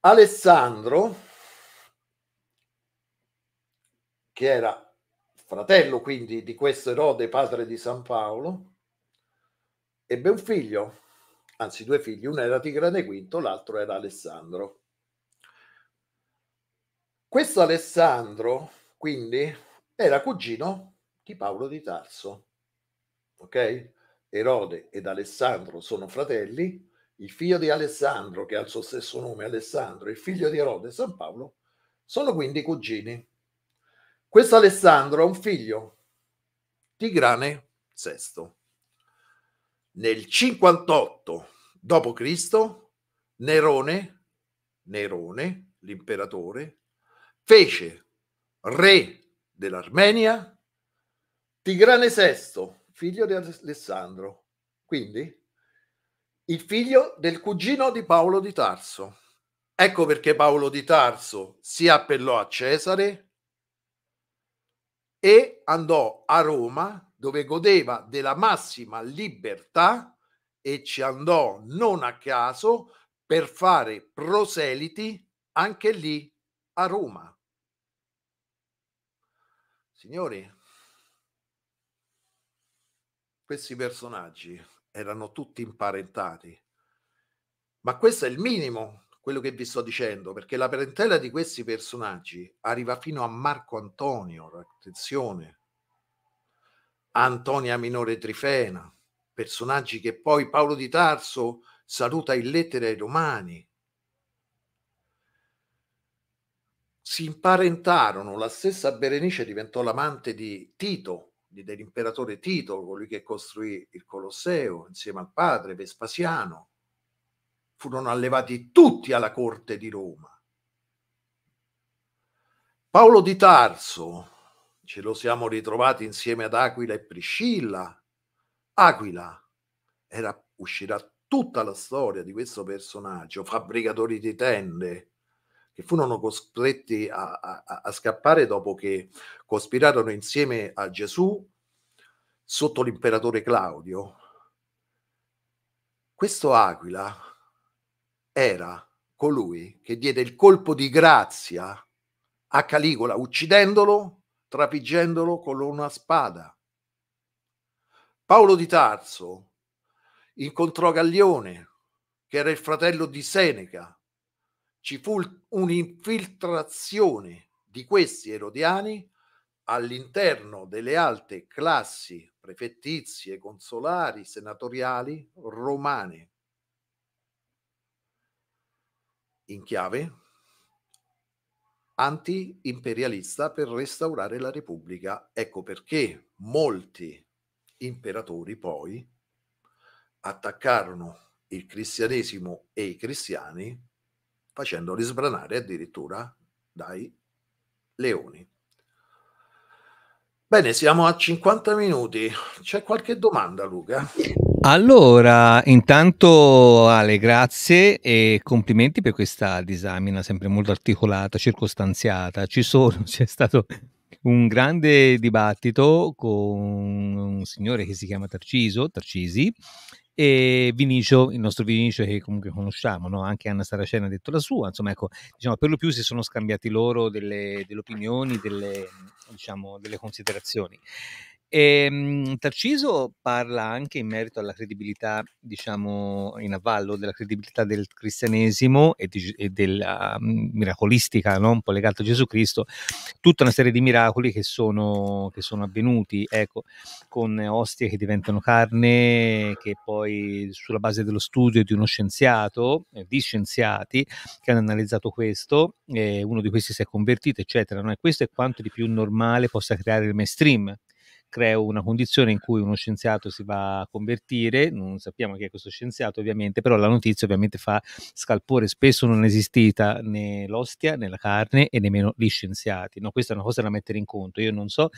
Alessandro, che era fratello quindi di questo Erode, padre di San Paolo, ebbe un figlio, anzi due figli, uno era Tigrane V, l'altro era Alessandro. Questo Alessandro, quindi, era cugino di Paolo di Tarso. Ok? Erode ed Alessandro sono fratelli, il figlio di Alessandro, che ha il suo stesso nome, Alessandro, il figlio di Erode e San Paolo, sono quindi cugini. Questo Alessandro ha un figlio, Tigrane VI. Nel 58 dopo Cristo, Nerone, Nerone, l'imperatore, fece re dell'Armenia Tigrane VI, figlio di Alessandro, quindi il figlio del cugino di Paolo di Tarso. Ecco perché Paolo di Tarso si appellò a Cesare e andò a Roma dove godeva della massima libertà e ci andò non a caso per fare proseliti anche lì a Roma. Signori, questi personaggi erano tutti imparentati, ma questo è il minimo, quello che vi sto dicendo, perché la parentela di questi personaggi arriva fino a Marco Antonio, attenzione, Antonia Minore Trifena, personaggi che poi Paolo di Tarso saluta in lettere ai Romani. Si imparentarono, la stessa Berenice diventò l'amante di Tito, dell'imperatore Tito, colui che costruì il Colosseo insieme al padre Vespasiano. Furono allevati tutti alla corte di Roma. Paolo di Tarso, ce lo siamo ritrovati insieme ad Aquila e Priscilla, Aquila era, uscirà tutta la storia di questo personaggio, fabbricatori di tende, che furono costretti a, a, a scappare dopo che cospirarono insieme a Gesù sotto l'imperatore Claudio. Questo Aquila era colui che diede il colpo di grazia a Caligola, uccidendolo, trapiggendolo con una spada. Paolo di Tarso incontrò Gaglione, che era il fratello di Seneca. Ci fu un'infiltrazione di questi erodiani all'interno delle alte classi prefettizie, consolari, senatoriali romane. In chiave anti-imperialista per restaurare la Repubblica. Ecco perché molti imperatori poi attaccarono il cristianesimo e i cristiani facendoli sbranare addirittura dai leoni. Bene, siamo a 50 minuti. C'è qualche domanda, Luca? Allora, intanto Ale, grazie e complimenti per questa disamina sempre molto articolata, circostanziata. Ci sono, c'è stato un grande dibattito con un signore che si chiama Tarciso, Tarcisi, e Vinicio, il nostro Vinicio che comunque conosciamo, no? anche Anna Saracena ha detto la sua, insomma ecco, diciamo, per lo più si sono scambiati loro delle, delle opinioni, delle, diciamo, delle considerazioni. E, ehm, Tarciso parla anche in merito alla credibilità, diciamo, in avallo della credibilità del cristianesimo e, di, e della um, miracolistica, no? un po' legata a Gesù Cristo, tutta una serie di miracoli che sono, che sono avvenuti, ecco, con ostie che diventano carne, che poi sulla base dello studio di uno scienziato, eh, di scienziati che hanno analizzato questo, eh, uno di questi si è convertito, eccetera. No? E questo è quanto di più normale possa creare il mainstream creo una condizione in cui uno scienziato si va a convertire, non sappiamo chi è questo scienziato ovviamente, però la notizia ovviamente fa scalpore, spesso non è esistita né l'ostia né la carne e nemmeno gli scienziati, no? questa è una cosa da mettere in conto, io non so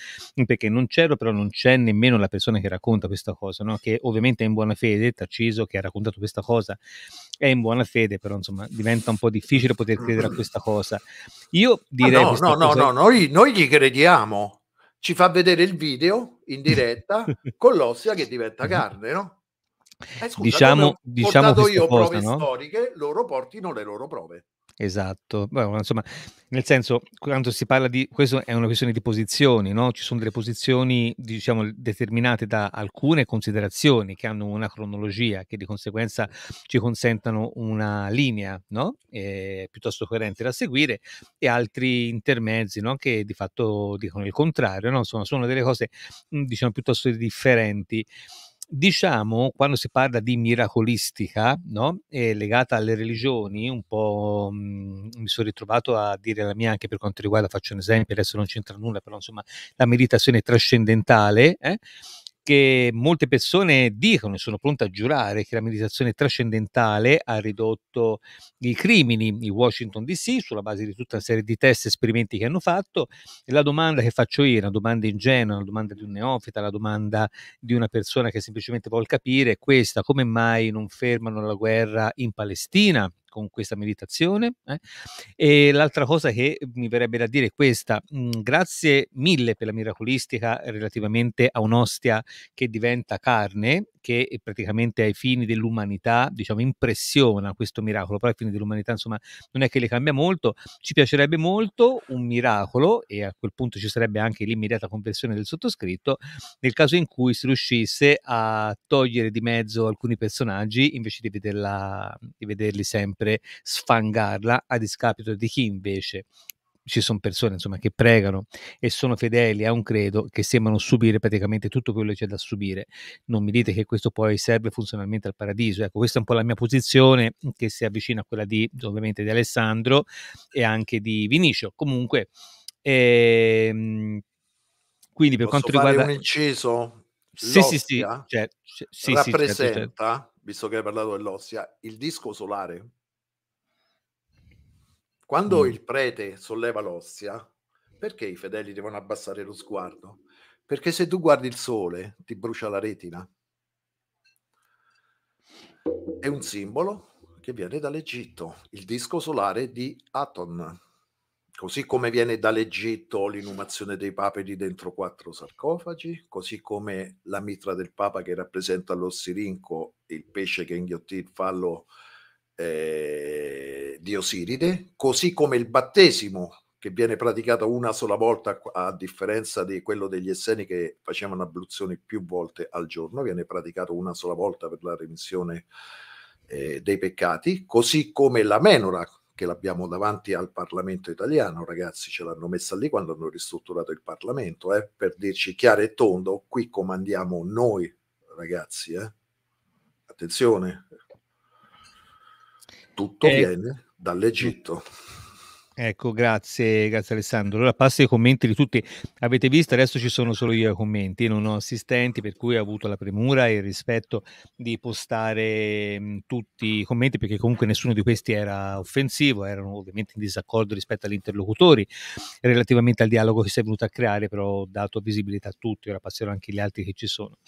perché non c'ero, però non c'è nemmeno la persona che racconta questa cosa, no? che ovviamente è in buona fede, Tacciso che ha raccontato questa cosa è in buona fede, però insomma diventa un po' difficile poter credere a questa cosa. Io direi... no, no, cosa... no, no, noi, noi gli crediamo ci fa vedere il video in diretta con l'ossia che diventa carne, no? Eh, scusa, diciamo, diciamo portato io cosa, prove no? storiche, loro portino le loro prove. Esatto, Beh, insomma, nel senso, quando si parla di questo è una questione di posizioni, no? Ci sono delle posizioni, diciamo, determinate da alcune considerazioni che hanno una cronologia, che di conseguenza ci consentano una linea, no? eh, piuttosto coerente da seguire, e altri intermezzi, no? Che di fatto dicono il contrario, Insomma, sono delle cose, diciamo, piuttosto differenti. Diciamo, quando si parla di miracolistica, no? legata alle religioni, un po' mh, mhmm, mi sono ritrovato a dire la mia anche per quanto riguarda, faccio un esempio, adesso non c'entra nulla, però insomma la meditazione trascendentale, eh? che molte persone dicono e sono pronte a giurare che la meditazione trascendentale ha ridotto i crimini in Washington DC sulla base di tutta una serie di test e esperimenti che hanno fatto. E la domanda che faccio io, una domanda ingenua, una domanda di un neofita, la domanda di una persona che semplicemente vuole capire è questa, come mai non fermano la guerra in Palestina? con questa meditazione. Eh? E l'altra cosa che mi verrebbe da dire è questa, mm, grazie mille per la miracolistica relativamente a un'ostia che diventa carne, che praticamente ai fini dell'umanità, diciamo, impressiona questo miracolo, però ai fini dell'umanità, insomma, non è che le cambia molto. Ci piacerebbe molto un miracolo, e a quel punto ci sarebbe anche l'immediata conversione del sottoscritto, nel caso in cui si riuscisse a togliere di mezzo alcuni personaggi invece di, vederla, di vederli sempre sempre sfangarla a discapito di chi invece ci sono persone insomma, che pregano e sono fedeli a un credo che sembrano subire praticamente tutto quello che c'è da subire. Non mi dite che questo poi serve funzionalmente al paradiso. Ecco, questa è un po' la mia posizione che si avvicina a quella di ovviamente di Alessandro e anche di Vinicio. Comunque, ehm, quindi per Posso quanto riguarda... un inciso? sì, sì, sì, cioè, sì, rappresenta, sì, certo, certo. visto che hai parlato dell'ossia, il disco solare quando mm. il prete solleva l'ossia, perché i fedeli devono abbassare lo sguardo? Perché se tu guardi il sole ti brucia la retina. È un simbolo che viene dall'Egitto, il disco solare di Aton, così come viene dall'Egitto l'inumazione dei papi dentro quattro sarcofagi, così come la mitra del Papa che rappresenta l'orsirinco, il pesce che inghiottì il fallo eh, di Osiride, così come il battesimo che viene praticato una sola volta a differenza di quello degli esseni che facevano abluzioni più volte al giorno, viene praticato una sola volta per la remissione eh, dei peccati, così come la menora che l'abbiamo davanti al Parlamento italiano, ragazzi, ce l'hanno messa lì quando hanno ristrutturato il Parlamento, eh, per dirci chiaro e tondo, qui comandiamo noi, ragazzi, eh. attenzione, tutto eh, viene dall'Egitto. Ecco, grazie, grazie Alessandro. Allora passo ai commenti di tutti. Avete visto, adesso ci sono solo io ai commenti, non ho assistenti, per cui ho avuto la premura e il rispetto di postare mh, mm, tutti i commenti, perché comunque nessuno di questi era offensivo, erano ovviamente in disaccordo rispetto agli interlocutori, relativamente al dialogo che si è venuto a creare, però ho dato visibilità a tutti, ora passerò anche agli altri che ci sono.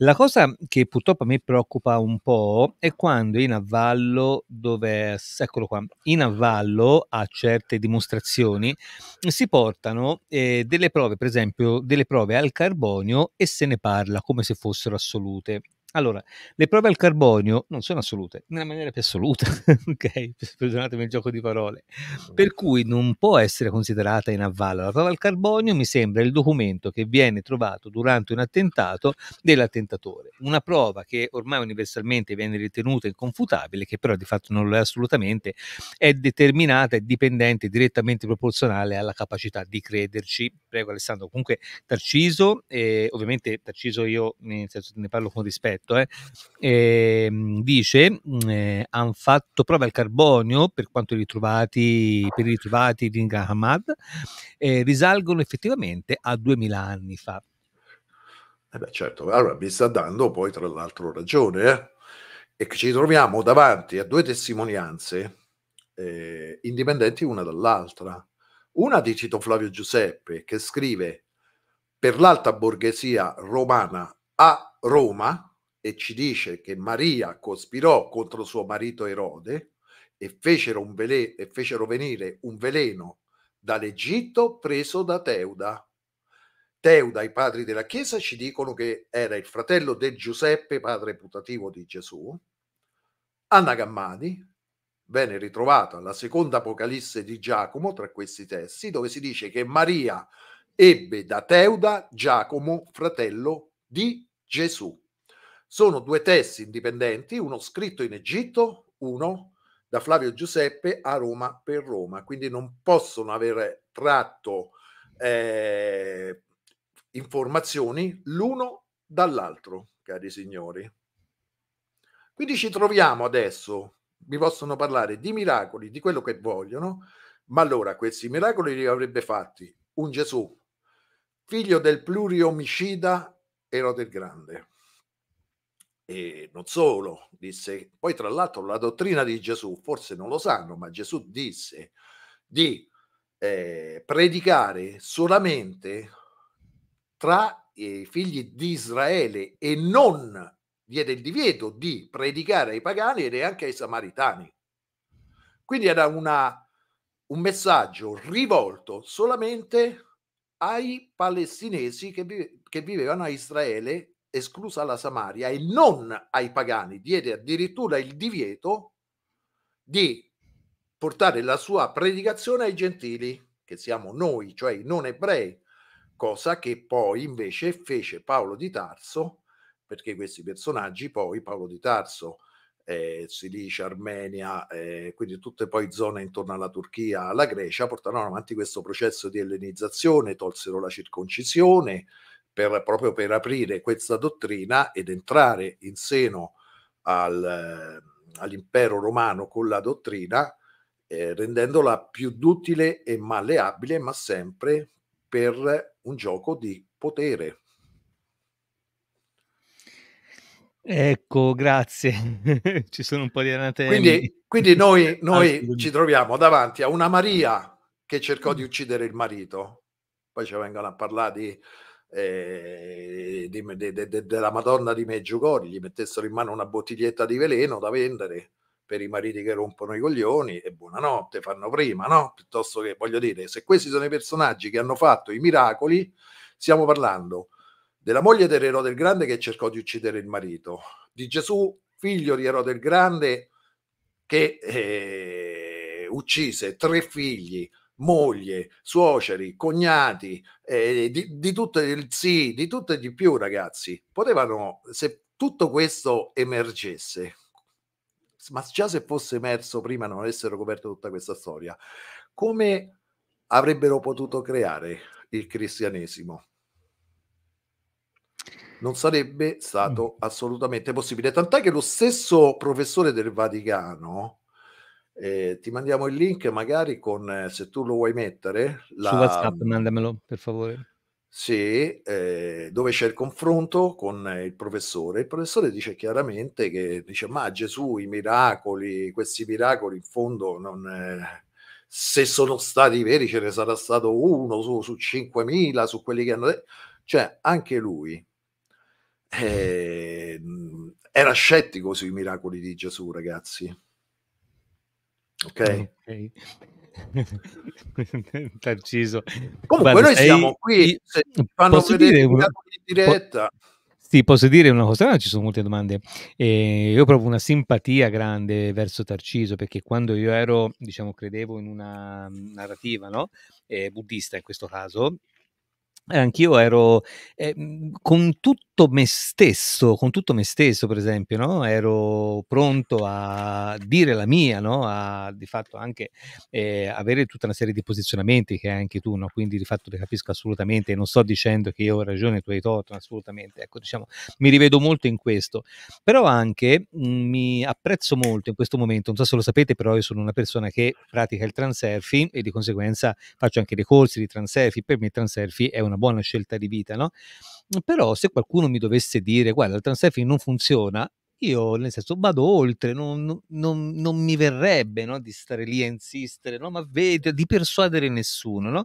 La cosa che purtroppo mi preoccupa un po' è quando in avvallo, dove, eccolo qua, in avallo a certe dimostrazioni si portano eh, delle prove, per esempio delle prove al carbonio e se ne parla come se fossero assolute. Allora, le prove al carbonio non sono assolute, nella maniera più assoluta, ok? Perdonatemi il gioco di parole. Per cui non può essere considerata in avvallo. La prova al carbonio mi sembra il documento che viene trovato durante un attentato dell'attentatore. Una prova che ormai universalmente viene ritenuta inconfutabile, che però di fatto non lo è assolutamente, è determinata e dipendente, direttamente proporzionale alla capacità di crederci. Prego Alessandro, comunque Tarciso, eh, ovviamente Tarciso io nel senso, ne parlo con rispetto detto, eh, ehm, eh, dice eh, hanno fatto prova al carbonio per quanto ritrovati, per ritrovati di Hamad, eh, risalgono effettivamente a 2000 anni fa. Eh beh, certo, allora mi sta dando poi tra l'altro ragione, e eh. che ci troviamo davanti a due testimonianze eh, indipendenti una dall'altra. Una di Tito Flavio Giuseppe che scrive per l'alta borghesia romana a Roma, e ci dice che Maria cospirò contro suo marito Erode e fecero, veleno, e fecero venire un veleno dall'Egitto preso da Teuda. Teuda, i padri della Chiesa ci dicono che era il fratello del Giuseppe, padre putativo di Gesù. Anna Gammadi venne ritrovata alla seconda Apocalisse di Giacomo, tra questi testi, dove si dice che Maria ebbe da Teuda Giacomo, fratello di Gesù. Sono due testi indipendenti, uno scritto in Egitto, uno da Flavio Giuseppe a Roma per Roma, quindi non possono avere tratto eh, informazioni l'uno dall'altro, cari signori. Quindi ci troviamo adesso, mi possono parlare di miracoli, di quello che vogliono, ma allora questi miracoli li avrebbe fatti un Gesù, figlio del pluriomicida Erode il Grande e non solo, disse, poi tra l'altro la dottrina di Gesù, forse non lo sanno, ma Gesù disse di eh, predicare solamente tra i figli di Israele e non diede il divieto di predicare ai pagani e neanche ai samaritani. Quindi era una, un messaggio rivolto solamente ai palestinesi che, vi, che vivevano a Israele esclusa la Samaria, e non ai pagani, diede addirittura il divieto di portare la sua predicazione ai gentili, che siamo noi, cioè i non ebrei, cosa che poi invece fece Paolo di Tarso, perché questi personaggi poi, Paolo di Tarso, eh, Silicia, Armenia, eh, quindi tutte poi zone intorno alla Turchia, alla Grecia, portarono avanti questo processo di ellenizzazione, tolsero la circoncisione, per, proprio per aprire questa dottrina ed entrare in seno al, all'impero romano con la dottrina, eh, rendendola più duttile e malleabile, ma sempre per un gioco di potere. Ecco, grazie. ci sono un po' di anatemi. Quindi, quindi noi, noi ci troviamo davanti a una Maria che cercò di mm. uccidere il marito. Poi ci vengono a parlare di eh, di, de, de, de, della Madonna di Meggiugori, gli mettessero in mano una bottiglietta di veleno da vendere per i mariti che rompono i coglioni e buonanotte, fanno prima, no? Piuttosto che, voglio dire, se questi sono i personaggi che hanno fatto i miracoli, stiamo parlando della moglie dell'erode del Grande che cercò di uccidere il marito, di Gesù, figlio di Erode il Grande, che eh, uccise tre figli, moglie, suoceri, cognati, eh, di, di tutto il sì, di tutto e di più, ragazzi. Potevano, se tutto questo emergesse, ma già se fosse emerso prima non avessero coperto tutta questa storia, come avrebbero potuto creare il cristianesimo? Non sarebbe mm. stato assolutamente possibile. Tant'è che lo stesso professore del Vaticano, eh, ti mandiamo il link magari con, eh, se tu lo vuoi mettere, la... su WhatsApp mm, mandamelo per favore. Sì, eh, dove c'è il confronto con eh, il professore. Il professore dice chiaramente che dice, ma Gesù, i miracoli, questi miracoli in fondo non... Eh, se sono stati veri ce ne sarà stato uno su, su 5.000, su quelli che hanno detto. Cioè, anche lui eh, mm, era scettico sui miracoli di Gesù, ragazzi. Ok. okay. Tarciso. Comunque Guarda, noi siamo sei... qui, se fanno posso vedere dire, una... in diretta. Sì, posso dire una cosa? No, ci sono molte domande. Eh, io provo una simpatia grande verso Tarciso perché quando io ero, diciamo, credevo in una narrativa no? eh, buddista in questo caso, eh, anch'io ero eh, mhmm, con tutto me stesso, con tutto me stesso, per esempio, no? ero pronto a dire la mia, no? a di fatto anche eh, avere tutta una serie di posizionamenti che anche tu, no? quindi di fatto ti capisco assolutamente, non sto dicendo che io ho ragione, tu hai torto, assolutamente, ecco, diciamo, mi rivedo molto in questo, però anche mh, mhmm, mi apprezzo molto in questo momento, non so se lo sapete, però io sono una persona che pratica il transurfing e di conseguenza faccio anche dei corsi di transurfing, per me il transurfing è una una buona scelta di vita, no? Però se qualcuno mi dovesse dire, guarda, il transurfing non funziona, io nel senso vado oltre, non, non, non mi verrebbe no, di stare lì a insistere, no, ma vedo, di persuadere nessuno. No?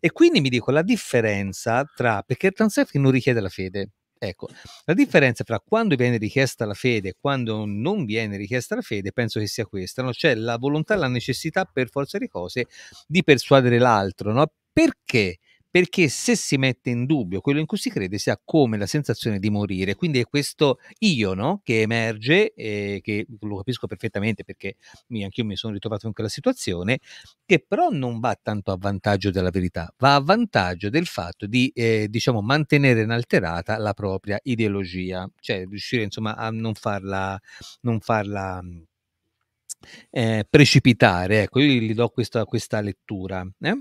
E quindi mi dico la differenza tra, perché il transurfing non richiede la fede, ecco, la differenza tra quando viene richiesta la fede e quando non viene richiesta la fede penso che sia questa, no? cioè la volontà, la necessità per forza di cose di persuadere l'altro, no? perché? perché se si mette in dubbio quello in cui si crede si ha come la sensazione di morire, quindi è questo io no? che emerge, e eh, che lo capisco perfettamente perché anch'io mi sono ritrovato in quella situazione, che però non va tanto a vantaggio della verità, va a vantaggio del fatto di eh, diciamo, mantenere inalterata la propria ideologia, cioè riuscire insomma a non farla... Non farla eh, precipitare, ecco, io gli do questa, questa lettura. Eh?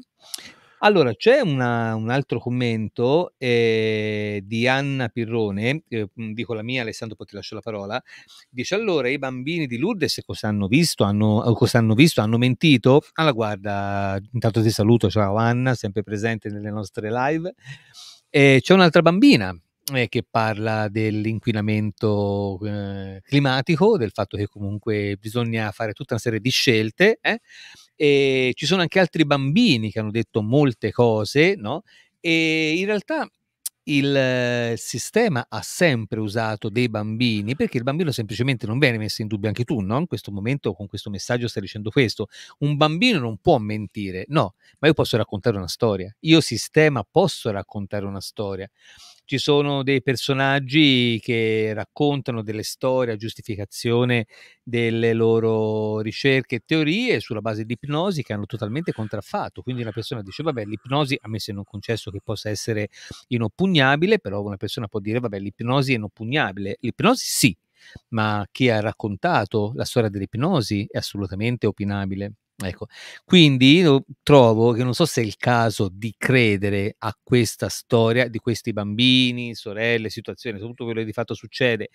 Allora, c'è una, un altro commento eh, di Anna Pirrone, eh, dico la mia, Alessandro poi ti lascio la parola, dice allora i bambini di Lourdes cosa hanno visto, hanno, cosa hanno visto, hanno mentito? Allora ah, guarda, intanto ti saluto, ciao Anna, sempre presente nelle nostre live. Eh, c'è un'altra bambina eh, che parla dell'inquinamento eh, climatico, del fatto che comunque bisogna fare tutta una serie di scelte. Eh? E ci sono anche altri bambini che hanno detto molte cose, no? E in realtà il sistema ha sempre usato dei bambini perché il bambino semplicemente non viene messo in dubbio anche tu, no? In questo momento con questo messaggio stai dicendo questo, un bambino non può mentire, no, ma io posso raccontare una storia, io sistema posso raccontare una storia ci sono dei personaggi che raccontano delle storie a giustificazione delle loro ricerche e teorie sulla base di ipnosi che hanno totalmente contraffatto. Quindi una persona dice, vabbè, l'ipnosi, a me se non concesso che possa essere inoppugnabile, però una persona può dire, vabbè, l'ipnosi è inoppugnabile. L'ipnosi sì, ma chi ha raccontato la storia dell'ipnosi è assolutamente opinabile. Ecco, quindi trovo che non so se è il caso di credere a questa storia di questi bambini, sorelle, situazioni, soprattutto quello che di fatto succede.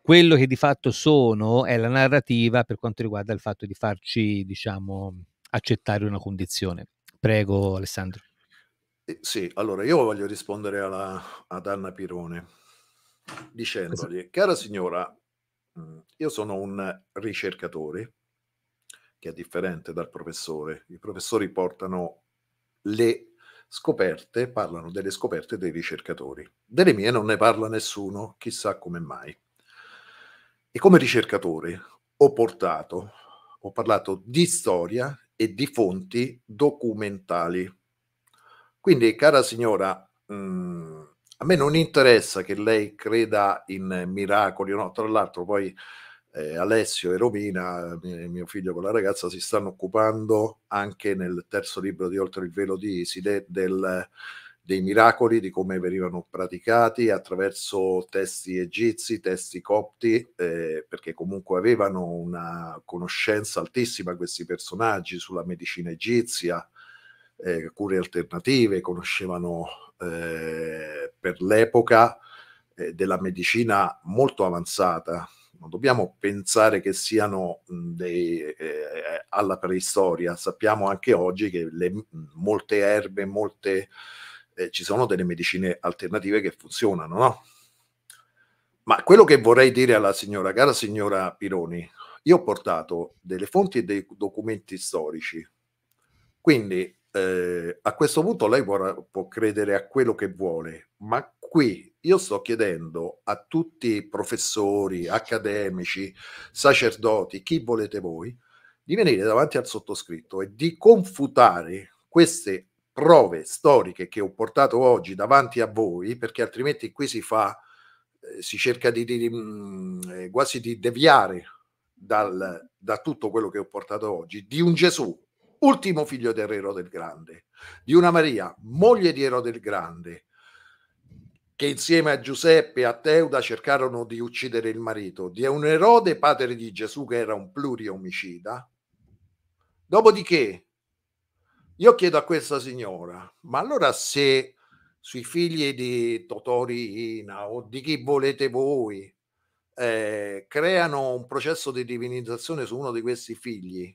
Quello che di fatto sono è la narrativa per quanto riguarda il fatto di farci, diciamo, accettare una condizione. Prego Alessandro. Eh, sì, allora io voglio rispondere alla, ad Anna Pirone dicendogli, cara signora, mm, io sono un ricercatore che è differente dal professore. I professori portano le scoperte, parlano delle scoperte dei ricercatori. Delle mie non ne parla nessuno, chissà come mai. E come ricercatore ho portato, ho parlato di storia e di fonti documentali. Quindi, cara signora, mh, mm, a me non interessa che lei creda in miracoli no, tra l'altro poi eh, Alessio e Romina, mio figlio con la ragazza, si stanno occupando anche nel terzo libro di Oltre il velo di Iside del, dei miracoli, di come venivano praticati attraverso testi egizi, testi copti, eh, perché comunque avevano una conoscenza altissima questi personaggi sulla medicina egizia, eh, cure alternative, conoscevano eh, per l'epoca eh, della medicina molto avanzata, non dobbiamo pensare che siano dei, eh, eh, alla preistoria, sappiamo anche oggi che le, molte erbe, molte, eh, ci sono delle medicine alternative che funzionano, no? Ma quello che vorrei dire alla signora, cara signora Pironi, io ho portato delle fonti e dei documenti storici, quindi eh, a questo punto lei può, può credere a quello che vuole, ma qui io sto chiedendo a tutti i professori, accademici, sacerdoti, chi volete voi, di venire davanti al sottoscritto e di confutare queste prove storiche che ho portato oggi davanti a voi, perché altrimenti qui si fa, eh, si cerca di, di, mh, mm, eh, quasi di deviare dal, da tutto quello che ho portato oggi, di un Gesù, ultimo figlio di Erode il Grande, di una Maria, moglie di Erode il Grande, che insieme a Giuseppe e a Teuda cercarono di uccidere il marito di un Erode, padre di Gesù, che era un pluriomicida. Dopodiché, io chiedo a questa signora, ma allora se sui figli di Totorina o di chi volete voi eh, creano un processo di divinizzazione su uno di questi figli,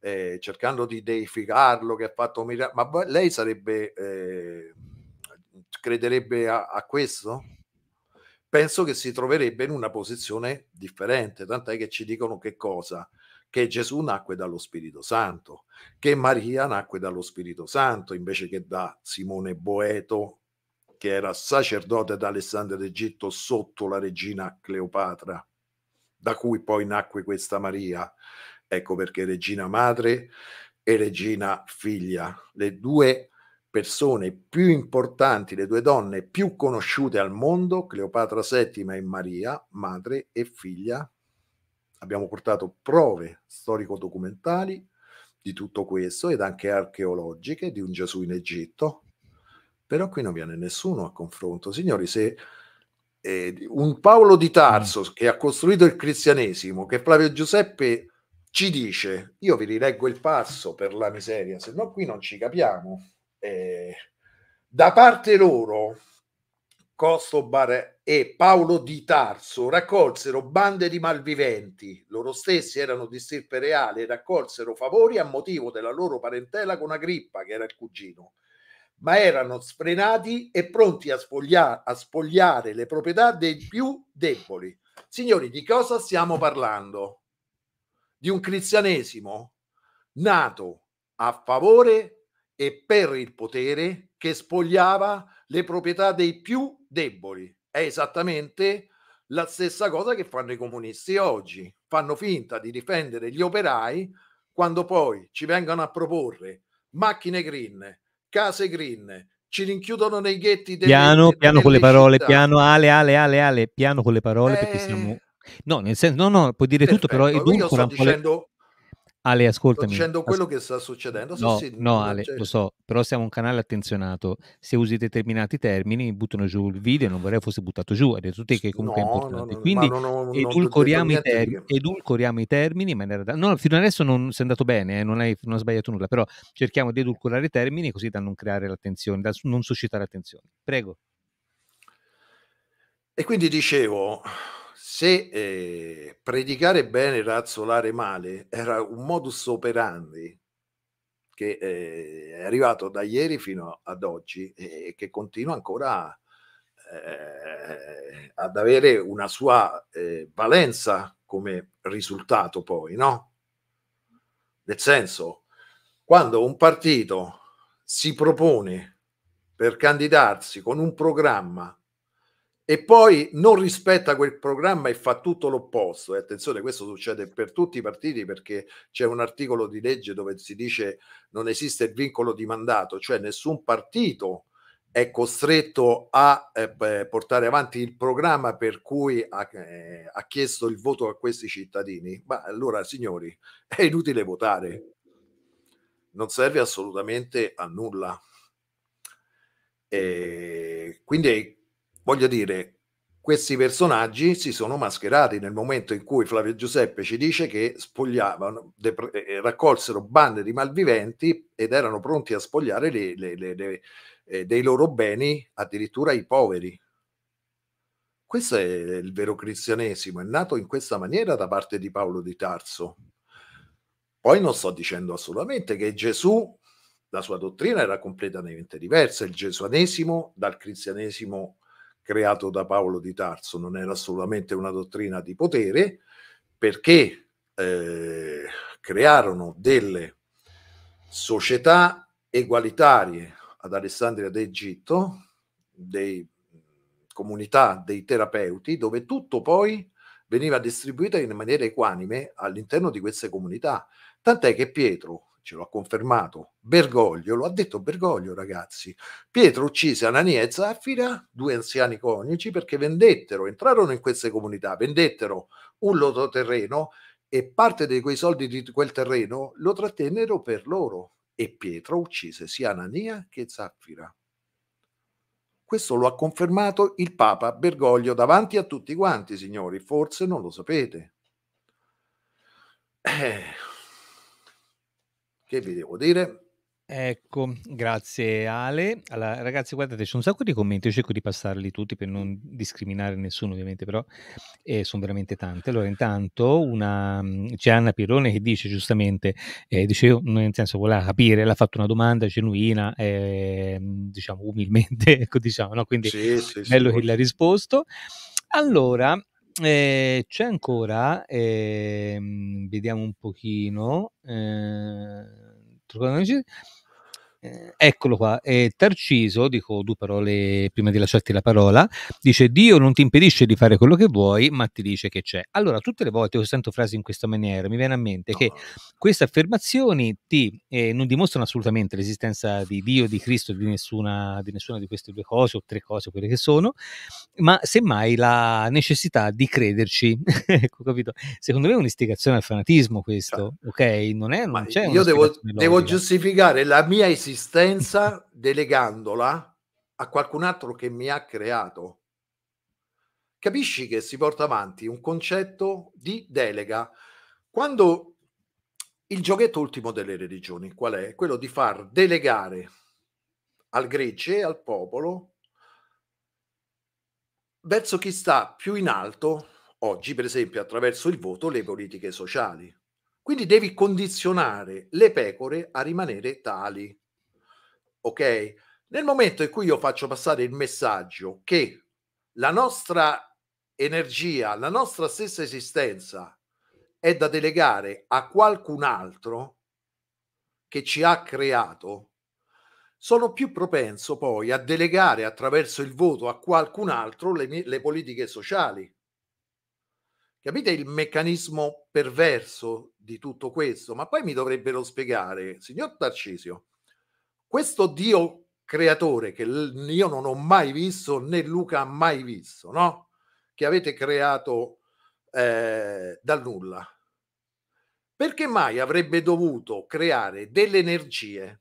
eh, cercando di deificarlo, che ha fatto mirare, ma lei sarebbe... Eh, crederebbe a, a questo? Penso che si troverebbe in una posizione differente, tant'è che ci dicono che cosa? Che Gesù nacque dallo Spirito Santo, che Maria nacque dallo Spirito Santo invece che da Simone Boeto, che era sacerdote d'Alessandria d'Egitto sotto la regina Cleopatra, da cui poi nacque questa Maria. Ecco perché regina madre e regina figlia, le due persone più importanti, le due donne più conosciute al mondo, Cleopatra VII e Maria, madre e figlia. Abbiamo portato prove storico-documentali di tutto questo ed anche archeologiche di un Gesù in Egitto. Però qui non viene nessuno a confronto. Signori, se eh, un Paolo di Tarso mm. che ha costruito il cristianesimo, che Flavio Giuseppe ci dice, io vi rileggo il passo per la miseria, se no qui non ci capiamo eh, da parte loro Costobar e Paolo di Tarso raccolsero bande di malviventi, loro stessi erano di stirpe reale e raccolsero favori a motivo della loro parentela con Agrippa, che era il cugino, ma erano sfrenati e pronti a, spoglia- a spogliare le proprietà dei più deboli. Signori, di cosa stiamo parlando? Di un cristianesimo nato a favore e per il potere che spogliava le proprietà dei più deboli. È esattamente la stessa cosa che fanno i comunisti oggi. Fanno finta di difendere gli operai quando poi ci vengono a proporre macchine green, case green, ci rinchiudono nei ghetti. piano, piano delle con le parole, città. piano, ale, ale, ale, ale, piano con le parole eh... perché siamo... No, nel senso, no, no, puoi dire Perfetto. tutto, però... Io sto dicendo Ale, ascoltami. Sto dicendo quello ascolt- che sta succedendo. No, sì, no Ale, certo. lo so, però siamo un canale attenzionato. Se usi determinati termini, buttano giù il video, non vorrei fosse buttato giù, hai detto te che comunque no, è importante. No, Quindi edulcoriamo i, termini, edulcoriamo, i termini in maniera da... No, fino adesso non sei andato bene, eh, non, hai, non hai sbagliato nulla, però cerchiamo di edulcorare i termini così da non creare l'attenzione, da non suscitare attenzione. Prego. E quindi dicevo, se eh, predicare bene e razzolare male era un modus operandi che eh, è arrivato da ieri fino ad oggi e che continua ancora eh, ad avere una sua ehm, valenza come risultato poi, no? Nel senso, quando un partito si propone per candidarsi con un programma e poi non rispetta quel programma e fa tutto l'opposto. E attenzione, questo succede per tutti i partiti perché c'è un articolo di legge dove si dice non esiste il vincolo di mandato, cioè nessun partito è costretto a eh, portare avanti il programma per cui ha, eh, ha chiesto il voto a questi cittadini. Ma allora, signori, è inutile votare. Non serve assolutamente a nulla. E quindi voglio dire, questi personaggi si sono mascherati nel momento in cui Flavio Giuseppe ci dice che spogliavano, de- eh, eh, raccolsero bande di malviventi ed erano pronti a spogliare le, le, le, eh, dei loro beni addirittura i poveri. Questo è il vero cristianesimo, è nato in questa maniera da parte di Paolo di Tarso. Poi non sto dicendo assolutamente che Gesù, la sua dottrina era completamente diversa, il gesuanesimo dal cristianesimo creato da Paolo di Tarso, non era assolutamente una dottrina di potere, perché eh, crearono delle società egualitarie ad Alessandria d'Egitto, dei comunità dei terapeuti, dove tutto poi veniva distribuito in maniera equanime all'interno di queste comunità. Tant'è che Pietro, ce lo ha confermato Bergoglio, lo ha detto Bergoglio ragazzi, Pietro uccise Anania e Zaffira, due anziani coniugi, perché vendettero, entrarono in queste comunità, vendettero un loro terreno e parte di quei soldi di quel terreno lo trattennero per loro e Pietro uccise sia Anania che Zaffira. Questo lo ha confermato il Papa Bergoglio davanti a tutti quanti, signori, forse non lo sapete. Eh che vi devo dire? Ecco, grazie Ale. Allora, ragazzi, guardate, c'è un sacco di commenti, io cerco di passarli tutti per non discriminare nessuno, ovviamente, però eh, sono veramente tante. Allora, intanto una, mm, c'è Anna Pirone che dice giustamente, eh, dice io nel senso voleva capire, l'ha fatto una domanda genuina, eh, diciamo umilmente, ecco, diciamo, no? quindi sì, sì, bello sì, che sì. l'ha risposto. Allora, eh, c'è ancora, ehm, vediamo un pochino. Eh, Solange Eh, eccolo qua, e Tarciso, dico due parole prima di lasciarti la parola, dice Dio non ti impedisce di fare quello che vuoi, ma ti dice che c'è. Allora, tutte le volte che sento frasi in questa maniera, mi viene a mente che queste affermazioni ti, eh, non dimostrano assolutamente l'esistenza di Dio, di Cristo, di nessuna, di nessuna di queste due cose o tre cose, quelle che sono, ma semmai la necessità di crederci. ecco, capito? Secondo me è un'istigazione al fanatismo questo, certo. ok? Non è, non io devo, devo giustificare la mia esistenza esistenza delegandola a qualcun altro che mi ha creato. Capisci che si porta avanti un concetto di delega. Quando il giochetto ultimo delle religioni qual è? Quello di far delegare al gregge, al popolo, verso chi sta più in alto oggi, per esempio attraverso il voto, le politiche sociali. Quindi devi condizionare le pecore a rimanere tali ok? Nel momento in cui io faccio passare il messaggio che la nostra energia, la nostra stessa esistenza è da delegare a qualcun altro che ci ha creato, sono più propenso poi a delegare attraverso il voto a qualcun altro le, mie, le politiche sociali. Capite il meccanismo perverso di tutto questo? Ma poi mi dovrebbero spiegare, signor Tarcisio, questo Dio creatore che io non ho mai visto né Luca ha mai visto, no? Che avete creato eh, dal nulla. Perché mai avrebbe dovuto creare delle energie?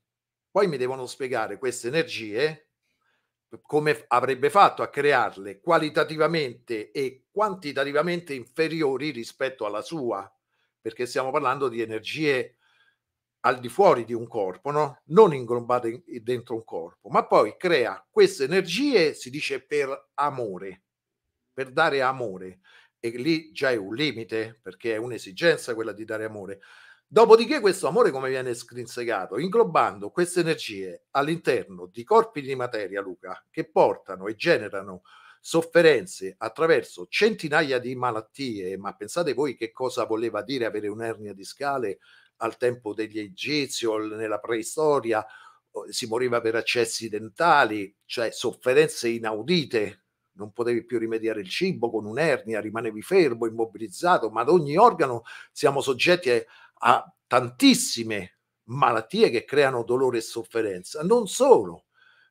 Poi mi devono spiegare queste energie, come avrebbe fatto a crearle qualitativamente e quantitativamente inferiori rispetto alla sua, perché stiamo parlando di energie al di fuori di un corpo, no? non inglobate dentro un corpo, ma poi crea queste energie, si dice per amore, per dare amore. E lì già è un limite, perché è un'esigenza quella di dare amore. Dopodiché questo amore come viene scrinsegato? Inglobando queste energie all'interno di corpi di materia, Luca, che portano e generano sofferenze attraverso centinaia di malattie, ma pensate voi che cosa voleva dire avere un'ernia di scale? al tempo degli Egizi o nella preistoria, si moriva per accessi dentali, cioè sofferenze inaudite, non potevi più rimediare il cibo con un'ernia, rimanevi fermo, immobilizzato, ma ad ogni organo siamo soggetti a, a tantissime malattie che creano dolore e sofferenza. Non solo,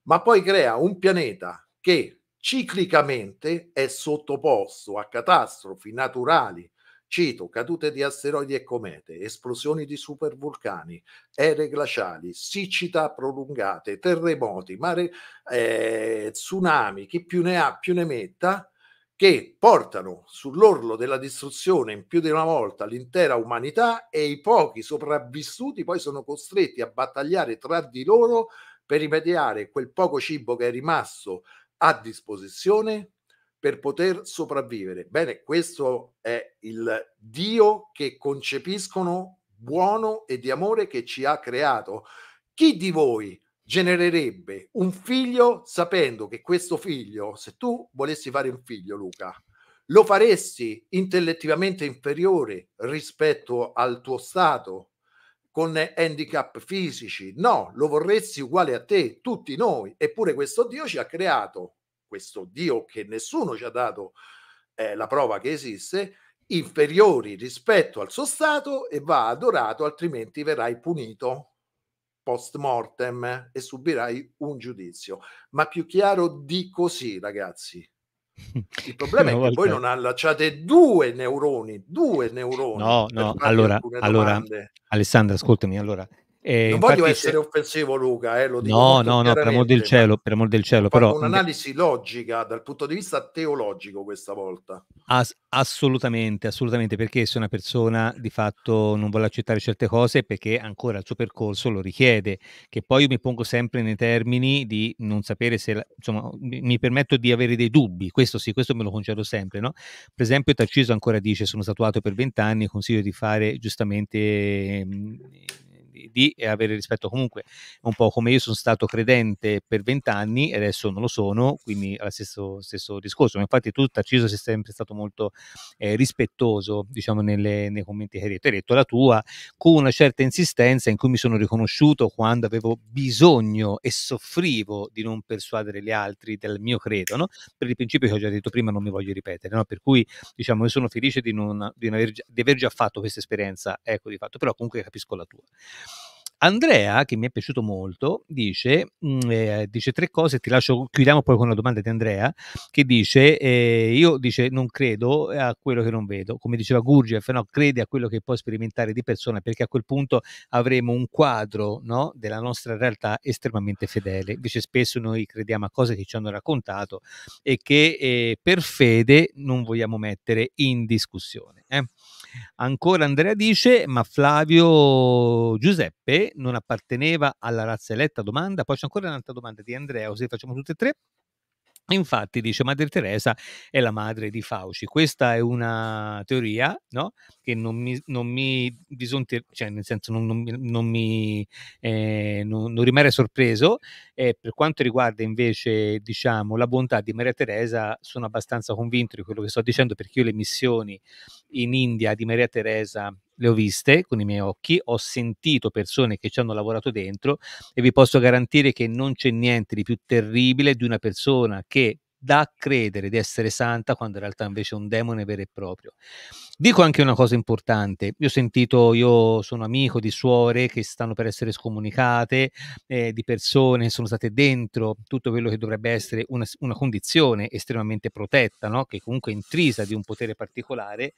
ma poi crea un pianeta che ciclicamente è sottoposto a catastrofi naturali Cito cadute di asteroidi e comete, esplosioni di supervulcani, ere glaciali, siccità prolungate, terremoti, mare, eh, tsunami, chi più ne ha più ne metta, che portano sull'orlo della distruzione in più di una volta l'intera umanità e i pochi sopravvissuti poi sono costretti a battagliare tra di loro per rimediare quel poco cibo che è rimasto a disposizione per poter sopravvivere. Bene, questo è il Dio che concepiscono buono e di amore che ci ha creato. Chi di voi genererebbe un figlio sapendo che questo figlio, se tu volessi fare un figlio, Luca, lo faresti intellettivamente inferiore rispetto al tuo stato, con handicap fisici? No, lo vorresti uguale a te, tutti noi. Eppure questo Dio ci ha creato questo Dio che nessuno ci ha dato eh, la prova che esiste, inferiori rispetto al suo stato e va adorato, altrimenti verrai punito post mortem e subirai un giudizio. Ma più chiaro di così, ragazzi. Il problema è che volta... voi non allacciate due neuroni, due neuroni. No, no, allora, allora Alessandra, ascoltami, allora eh, non voglio essere se... offensivo, Luca, eh, lo dico. No, no, no, per amor del cielo, per amor del cielo. Però un'analisi logica dal punto di vista teologico questa volta. Ass- assolutamente, assolutamente, perché se una persona di fatto non vuole accettare certe cose perché ancora il suo percorso lo richiede, che poi io mi pongo sempre nei termini di non sapere se, la, insomma, mi permetto di avere dei dubbi, questo sì, questo me lo concedo sempre, no? Per esempio Tarciso ancora dice, sono statuato per vent'anni, consiglio di fare giustamente... Mh, mm, di avere rispetto comunque un po' come io sono stato credente per vent'anni e adesso non lo sono, quindi allo stesso, stesso discorso. Ma infatti tu, Tarciso, sei sempre stato molto eh, rispettoso, diciamo, nelle, nei commenti che hai detto. Hai detto la tua con una certa insistenza in cui mi sono riconosciuto quando avevo bisogno e soffrivo di non persuadere gli altri del mio credo, no? per il principio che ho già detto prima non mi voglio ripetere, no? per cui diciamo io sono felice di, non, di, non aver, di aver già fatto questa esperienza, ecco di fatto, però comunque capisco la tua. Andrea, che mi è piaciuto molto, dice, mh, mm, eh, dice tre cose, ti lascio, chiudiamo poi con la domanda di Andrea, che dice, eh, io dice, non credo a quello che non vedo, come diceva Gurgiev, no, crede a quello che può sperimentare di persona, perché a quel punto avremo un quadro no, della nostra realtà estremamente fedele. Invece spesso noi crediamo a cose che ci hanno raccontato e che eh, per fede non vogliamo mettere in discussione. Eh? Ancora Andrea dice, ma Flavio Giuseppe non apparteneva alla razza eletta? Domanda. Poi c'è ancora un'altra domanda di Andrea, così facciamo tutte e tre. Infatti, dice Madre Teresa è la madre di Fauci. Questa è una teoria no? che non mi, non mi bisonte, cioè nel senso non, non, non mi eh, non, non rimane sorpreso. Eh, per quanto riguarda invece diciamo, la bontà di Maria Teresa, sono abbastanza convinto di quello che sto dicendo perché io le missioni in India di Maria Teresa le ho viste con i miei occhi, ho sentito persone che ci hanno lavorato dentro e vi posso garantire che non c'è niente di più terribile di una persona che da credere di essere santa quando in realtà invece è un demone vero e proprio. Dico anche una cosa importante, io ho sentito, io sono amico di suore che stanno per essere scomunicate, eh, di persone che sono state dentro tutto quello che dovrebbe essere una, una condizione estremamente protetta, no? che comunque è intrisa di un potere particolare,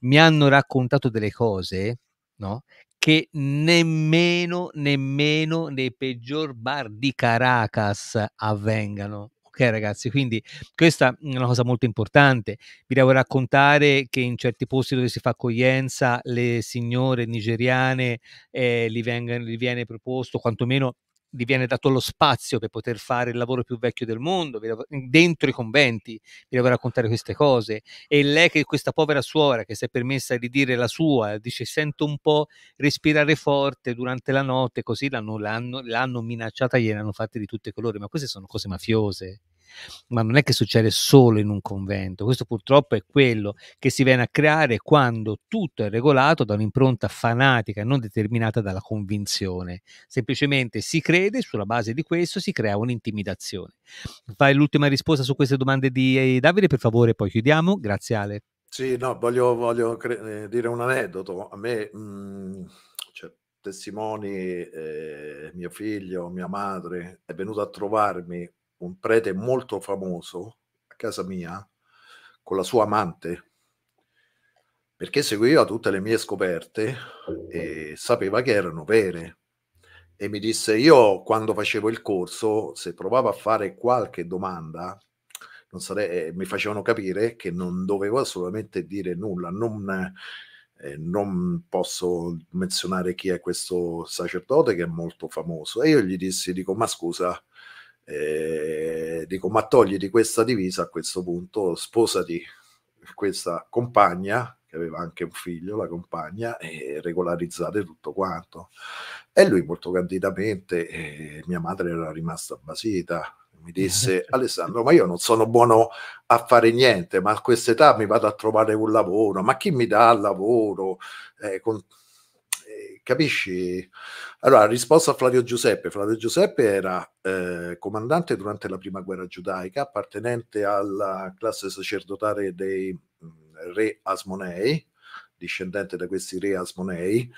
mi hanno raccontato delle cose no? che nemmeno, nemmeno nei peggior bar di Caracas avvengano. Ok ragazzi, quindi questa è una cosa molto importante. Vi devo raccontare che in certi posti dove si fa accoglienza le signore nigeriane eh, gli, vengono, gli viene proposto, quantomeno vi viene dato lo spazio per poter fare il lavoro più vecchio del mondo, dentro i conventi, vi devo raccontare queste cose. E lei che questa povera suora che si è permessa di dire la sua, dice sento un po' respirare forte durante la notte, così l'hanno, l'hanno, l'hanno minacciata, gliel'hanno fatta di tutti i colori, ma queste sono cose mafiose ma non è che succede solo in un convento, questo purtroppo è quello che si viene a creare quando tutto è regolato da un'impronta fanatica non determinata dalla convinzione, semplicemente si crede, sulla base di questo si crea un'intimidazione. Fai l'ultima risposta su queste domande di eh, Davide, per favore, poi chiudiamo, grazie Ale. Sì, no, voglio, voglio cre- eh, dire un aneddoto, a me... Mh, mm, cioè, testimoni, eh, mio figlio, mia madre, è venuto a trovarmi un prete molto famoso a casa mia con la sua amante, perché seguiva tutte le mie scoperte e sapeva che erano vere. E mi disse, io quando facevo il corso, se provavo a fare qualche domanda, Sarei, eh, mi facevano capire che non dovevo assolutamente dire nulla, non, eh, non, posso menzionare chi è questo sacerdote che è molto famoso. E io gli dissi, dico, ma scusa, eh, dico ma togliti questa divisa a questo punto, sposati questa compagna, che aveva anche un figlio, la compagna, e regolarizzate tutto quanto. E lui molto candidamente, eh, mia madre era rimasta basita, mi disse Alessandro, ma io non sono buono a fare niente, ma a quest'età mi vado a trovare un lavoro, ma chi mi dà il lavoro? Eh, con capisci? Allora, risposta a Flavio Giuseppe. Flavio Giuseppe era eh, comandante durante la prima guerra giudaica, appartenente alla classe sacerdotale dei mh, mm, re Asmonei, discendente da questi re Asmonei,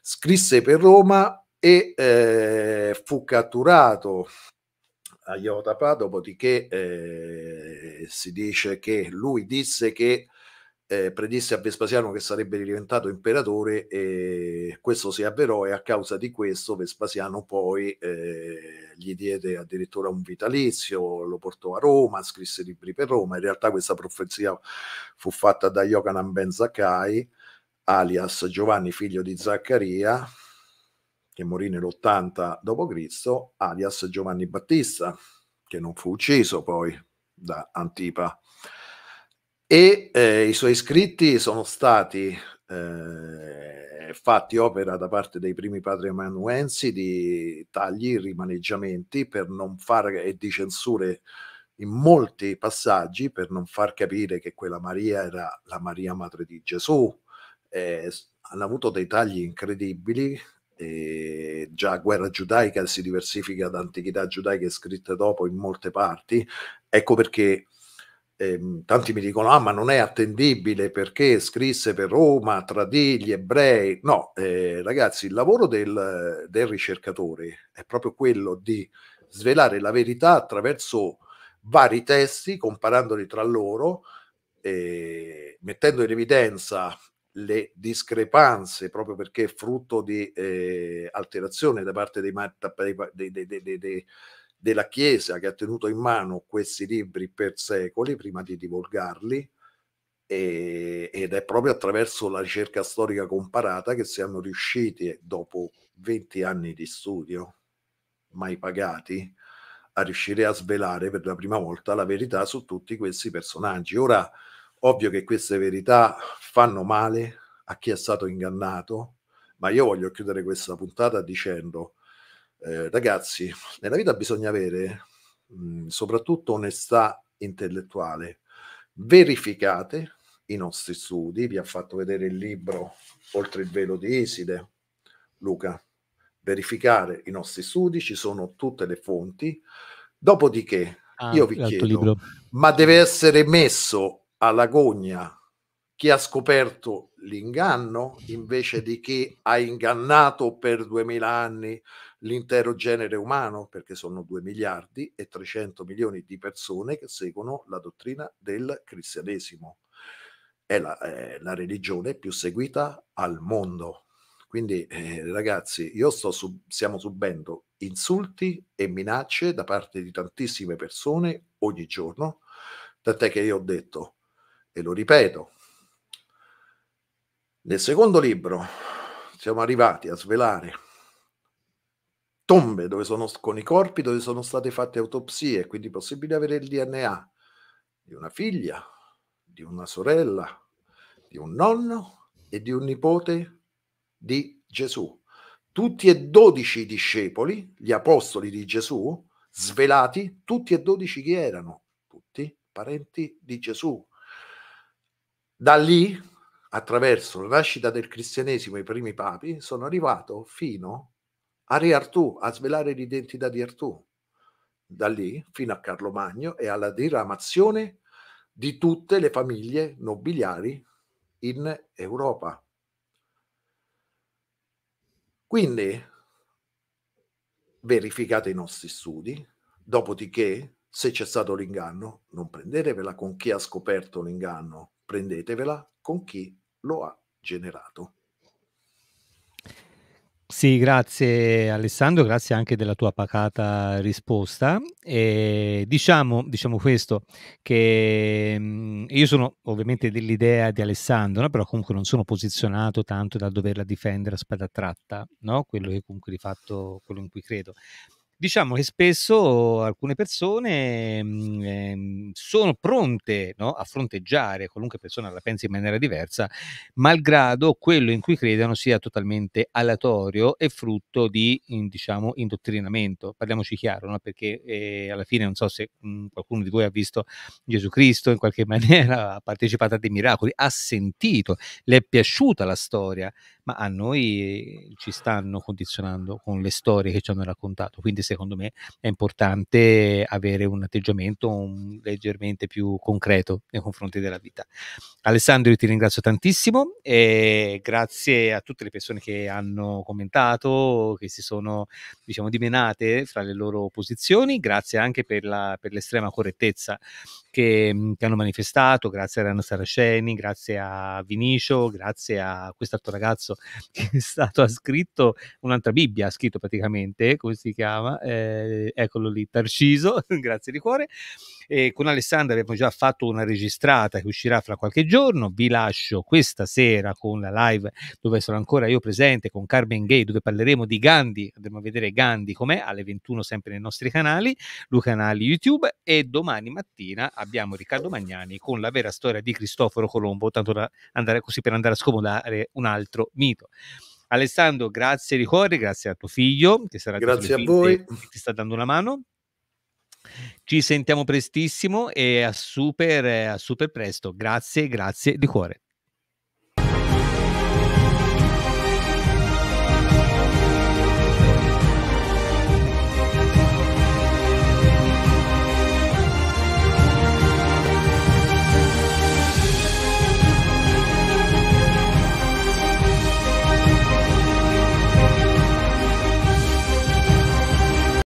scrisse per Roma e eh, fu catturato a Iotapa, dopodiché eh, si dice che lui disse che eh, predisse a Vespasiano che sarebbe diventato imperatore e questo si avverò e a causa di questo Vespasiano poi eh, gli diede addirittura un vitalizio, lo portò a Roma, scrisse libri per Roma. In realtà questa profezia fu fatta da Yochanan Ben Zaccai, alias Giovanni figlio di Zaccaria, che morì nell'80 d.C., alias Giovanni Battista, che non fu ucciso poi da Antipa e eh, i suoi scritti sono stati eh, fatti opera da parte dei primi padri amanuensi di tagli, rimaneggiamenti per non fare e di censure in molti passaggi per non far capire che quella Maria era la Maria madre di Gesù. Eh, hanno avuto dei tagli incredibili. Eh, già guerra giudaica si diversifica da antichità giudaica scritte dopo in molte parti. Ecco perché eh, tanti mi dicono, ah ma non è attendibile perché scrisse per Roma, tradì gli ebrei. No, eh, ragazzi, il lavoro del, del ricercatore è proprio quello di svelare la verità attraverso vari testi, comparandoli tra loro, eh, mettendo in evidenza le discrepanze proprio perché è frutto di eh, alterazione da parte dei, dei, dei, dei della Chiesa che ha tenuto in mano questi libri per secoli prima di divulgarli e, ed è proprio attraverso la ricerca storica comparata che siamo riusciti dopo 20 anni di studio mai pagati a riuscire a svelare per la prima volta la verità su tutti questi personaggi. Ora, ovvio che queste verità fanno male a chi è stato ingannato, ma io voglio chiudere questa puntata dicendo eh, ragazzi, nella vita bisogna avere mh, mm, soprattutto onestà intellettuale. Verificate i nostri studi, vi ha fatto vedere il libro Oltre il velo di Iside, Luca. Verificare i nostri studi, ci sono tutte le fonti. Dopodiché, ah, io vi chiedo, libro. ma deve essere messo alla gogna chi ha scoperto l'inganno invece di chi ha ingannato per duemila anni l'intero genere umano, perché sono 2 miliardi e 300 milioni di persone che seguono la dottrina del cristianesimo. È la, è la religione più seguita al mondo. Quindi, eh, ragazzi, io sto sub- stiamo subendo insulti e minacce da parte di tantissime persone ogni giorno, tant'è che io ho detto, e lo ripeto, nel secondo libro siamo arrivati a svelare tombe dove sono, con i corpi dove sono state fatte autopsie, quindi è possibile avere il DNA di una figlia, di una sorella, di un nonno e di un nipote di Gesù. Tutti e dodici i discepoli, gli apostoli di Gesù, svelati, tutti e dodici chi erano? Tutti parenti di Gesù. Da lì, attraverso la nascita del cristianesimo, i primi papi, sono arrivato fino a Re Artù, a svelare l'identità di Artù, da lì fino a Carlo Magno e alla diramazione di tutte le famiglie nobiliari in Europa. Quindi, verificate i nostri studi, dopodiché, se c'è stato l'inganno, non prendetevela con chi ha scoperto l'inganno, prendetevela con chi lo ha generato. Sì, grazie Alessandro, grazie anche della tua pacata risposta. E ehm, diciamo, diciamo, questo, che mhmm, io sono ovviamente dell'idea di Alessandro, no? però comunque non sono posizionato tanto da doverla difendere a spada tratta, no? quello che comunque di fatto, quello in cui credo diciamo che spesso alcune persone mh, mm, ehm, sono pronte no, a fronteggiare, qualunque persona la pensi in maniera diversa, malgrado quello in cui credano sia totalmente aleatorio e frutto di, in, diciamo, indottrinamento. Parliamoci chiaro, no? perché eh, alla fine non so se mh, mm, qualcuno di voi ha visto Gesù Cristo in qualche maniera, ha partecipato a dei miracoli, ha sentito, le è piaciuta la storia ma a noi ci stanno condizionando con le storie che ci hanno raccontato. Quindi secondo me è importante avere un atteggiamento un, leggermente più concreto nei confronti della vita. Alessandro, io ti ringrazio tantissimo e grazie a tutte le persone che hanno commentato, che si sono diciamo dimenate fra le loro posizioni, grazie anche per, la, per l'estrema correttezza che, mhmm, che, hanno manifestato, grazie a Rano Saraceni, grazie a Vinicio, grazie a quest'altro ragazzo che è stato, ha scritto un'altra Bibbia, ha scritto praticamente, come si chiama, eh, eccolo lì, Tarciso, grazie di cuore, eh, con Alessandra abbiamo già fatto una registrata che uscirà fra qualche giorno. Vi lascio questa sera con la live dove sarò ancora io presente con Carmen Gay, dove parleremo di Gandhi. Andremo a vedere Gandhi com'è alle 21 sempre nei nostri canali, due canali YouTube. E domani mattina abbiamo Riccardo Magnani con la vera storia di Cristoforo Colombo, tanto da andare così per andare a scomodare un altro mito. Alessandro, grazie di cuore, grazie a tuo figlio che sarà grazie a voi che ti sta dando una mano. Ci sentiamo prestissimo e a super, a super presto. Grazie, grazie di cuore.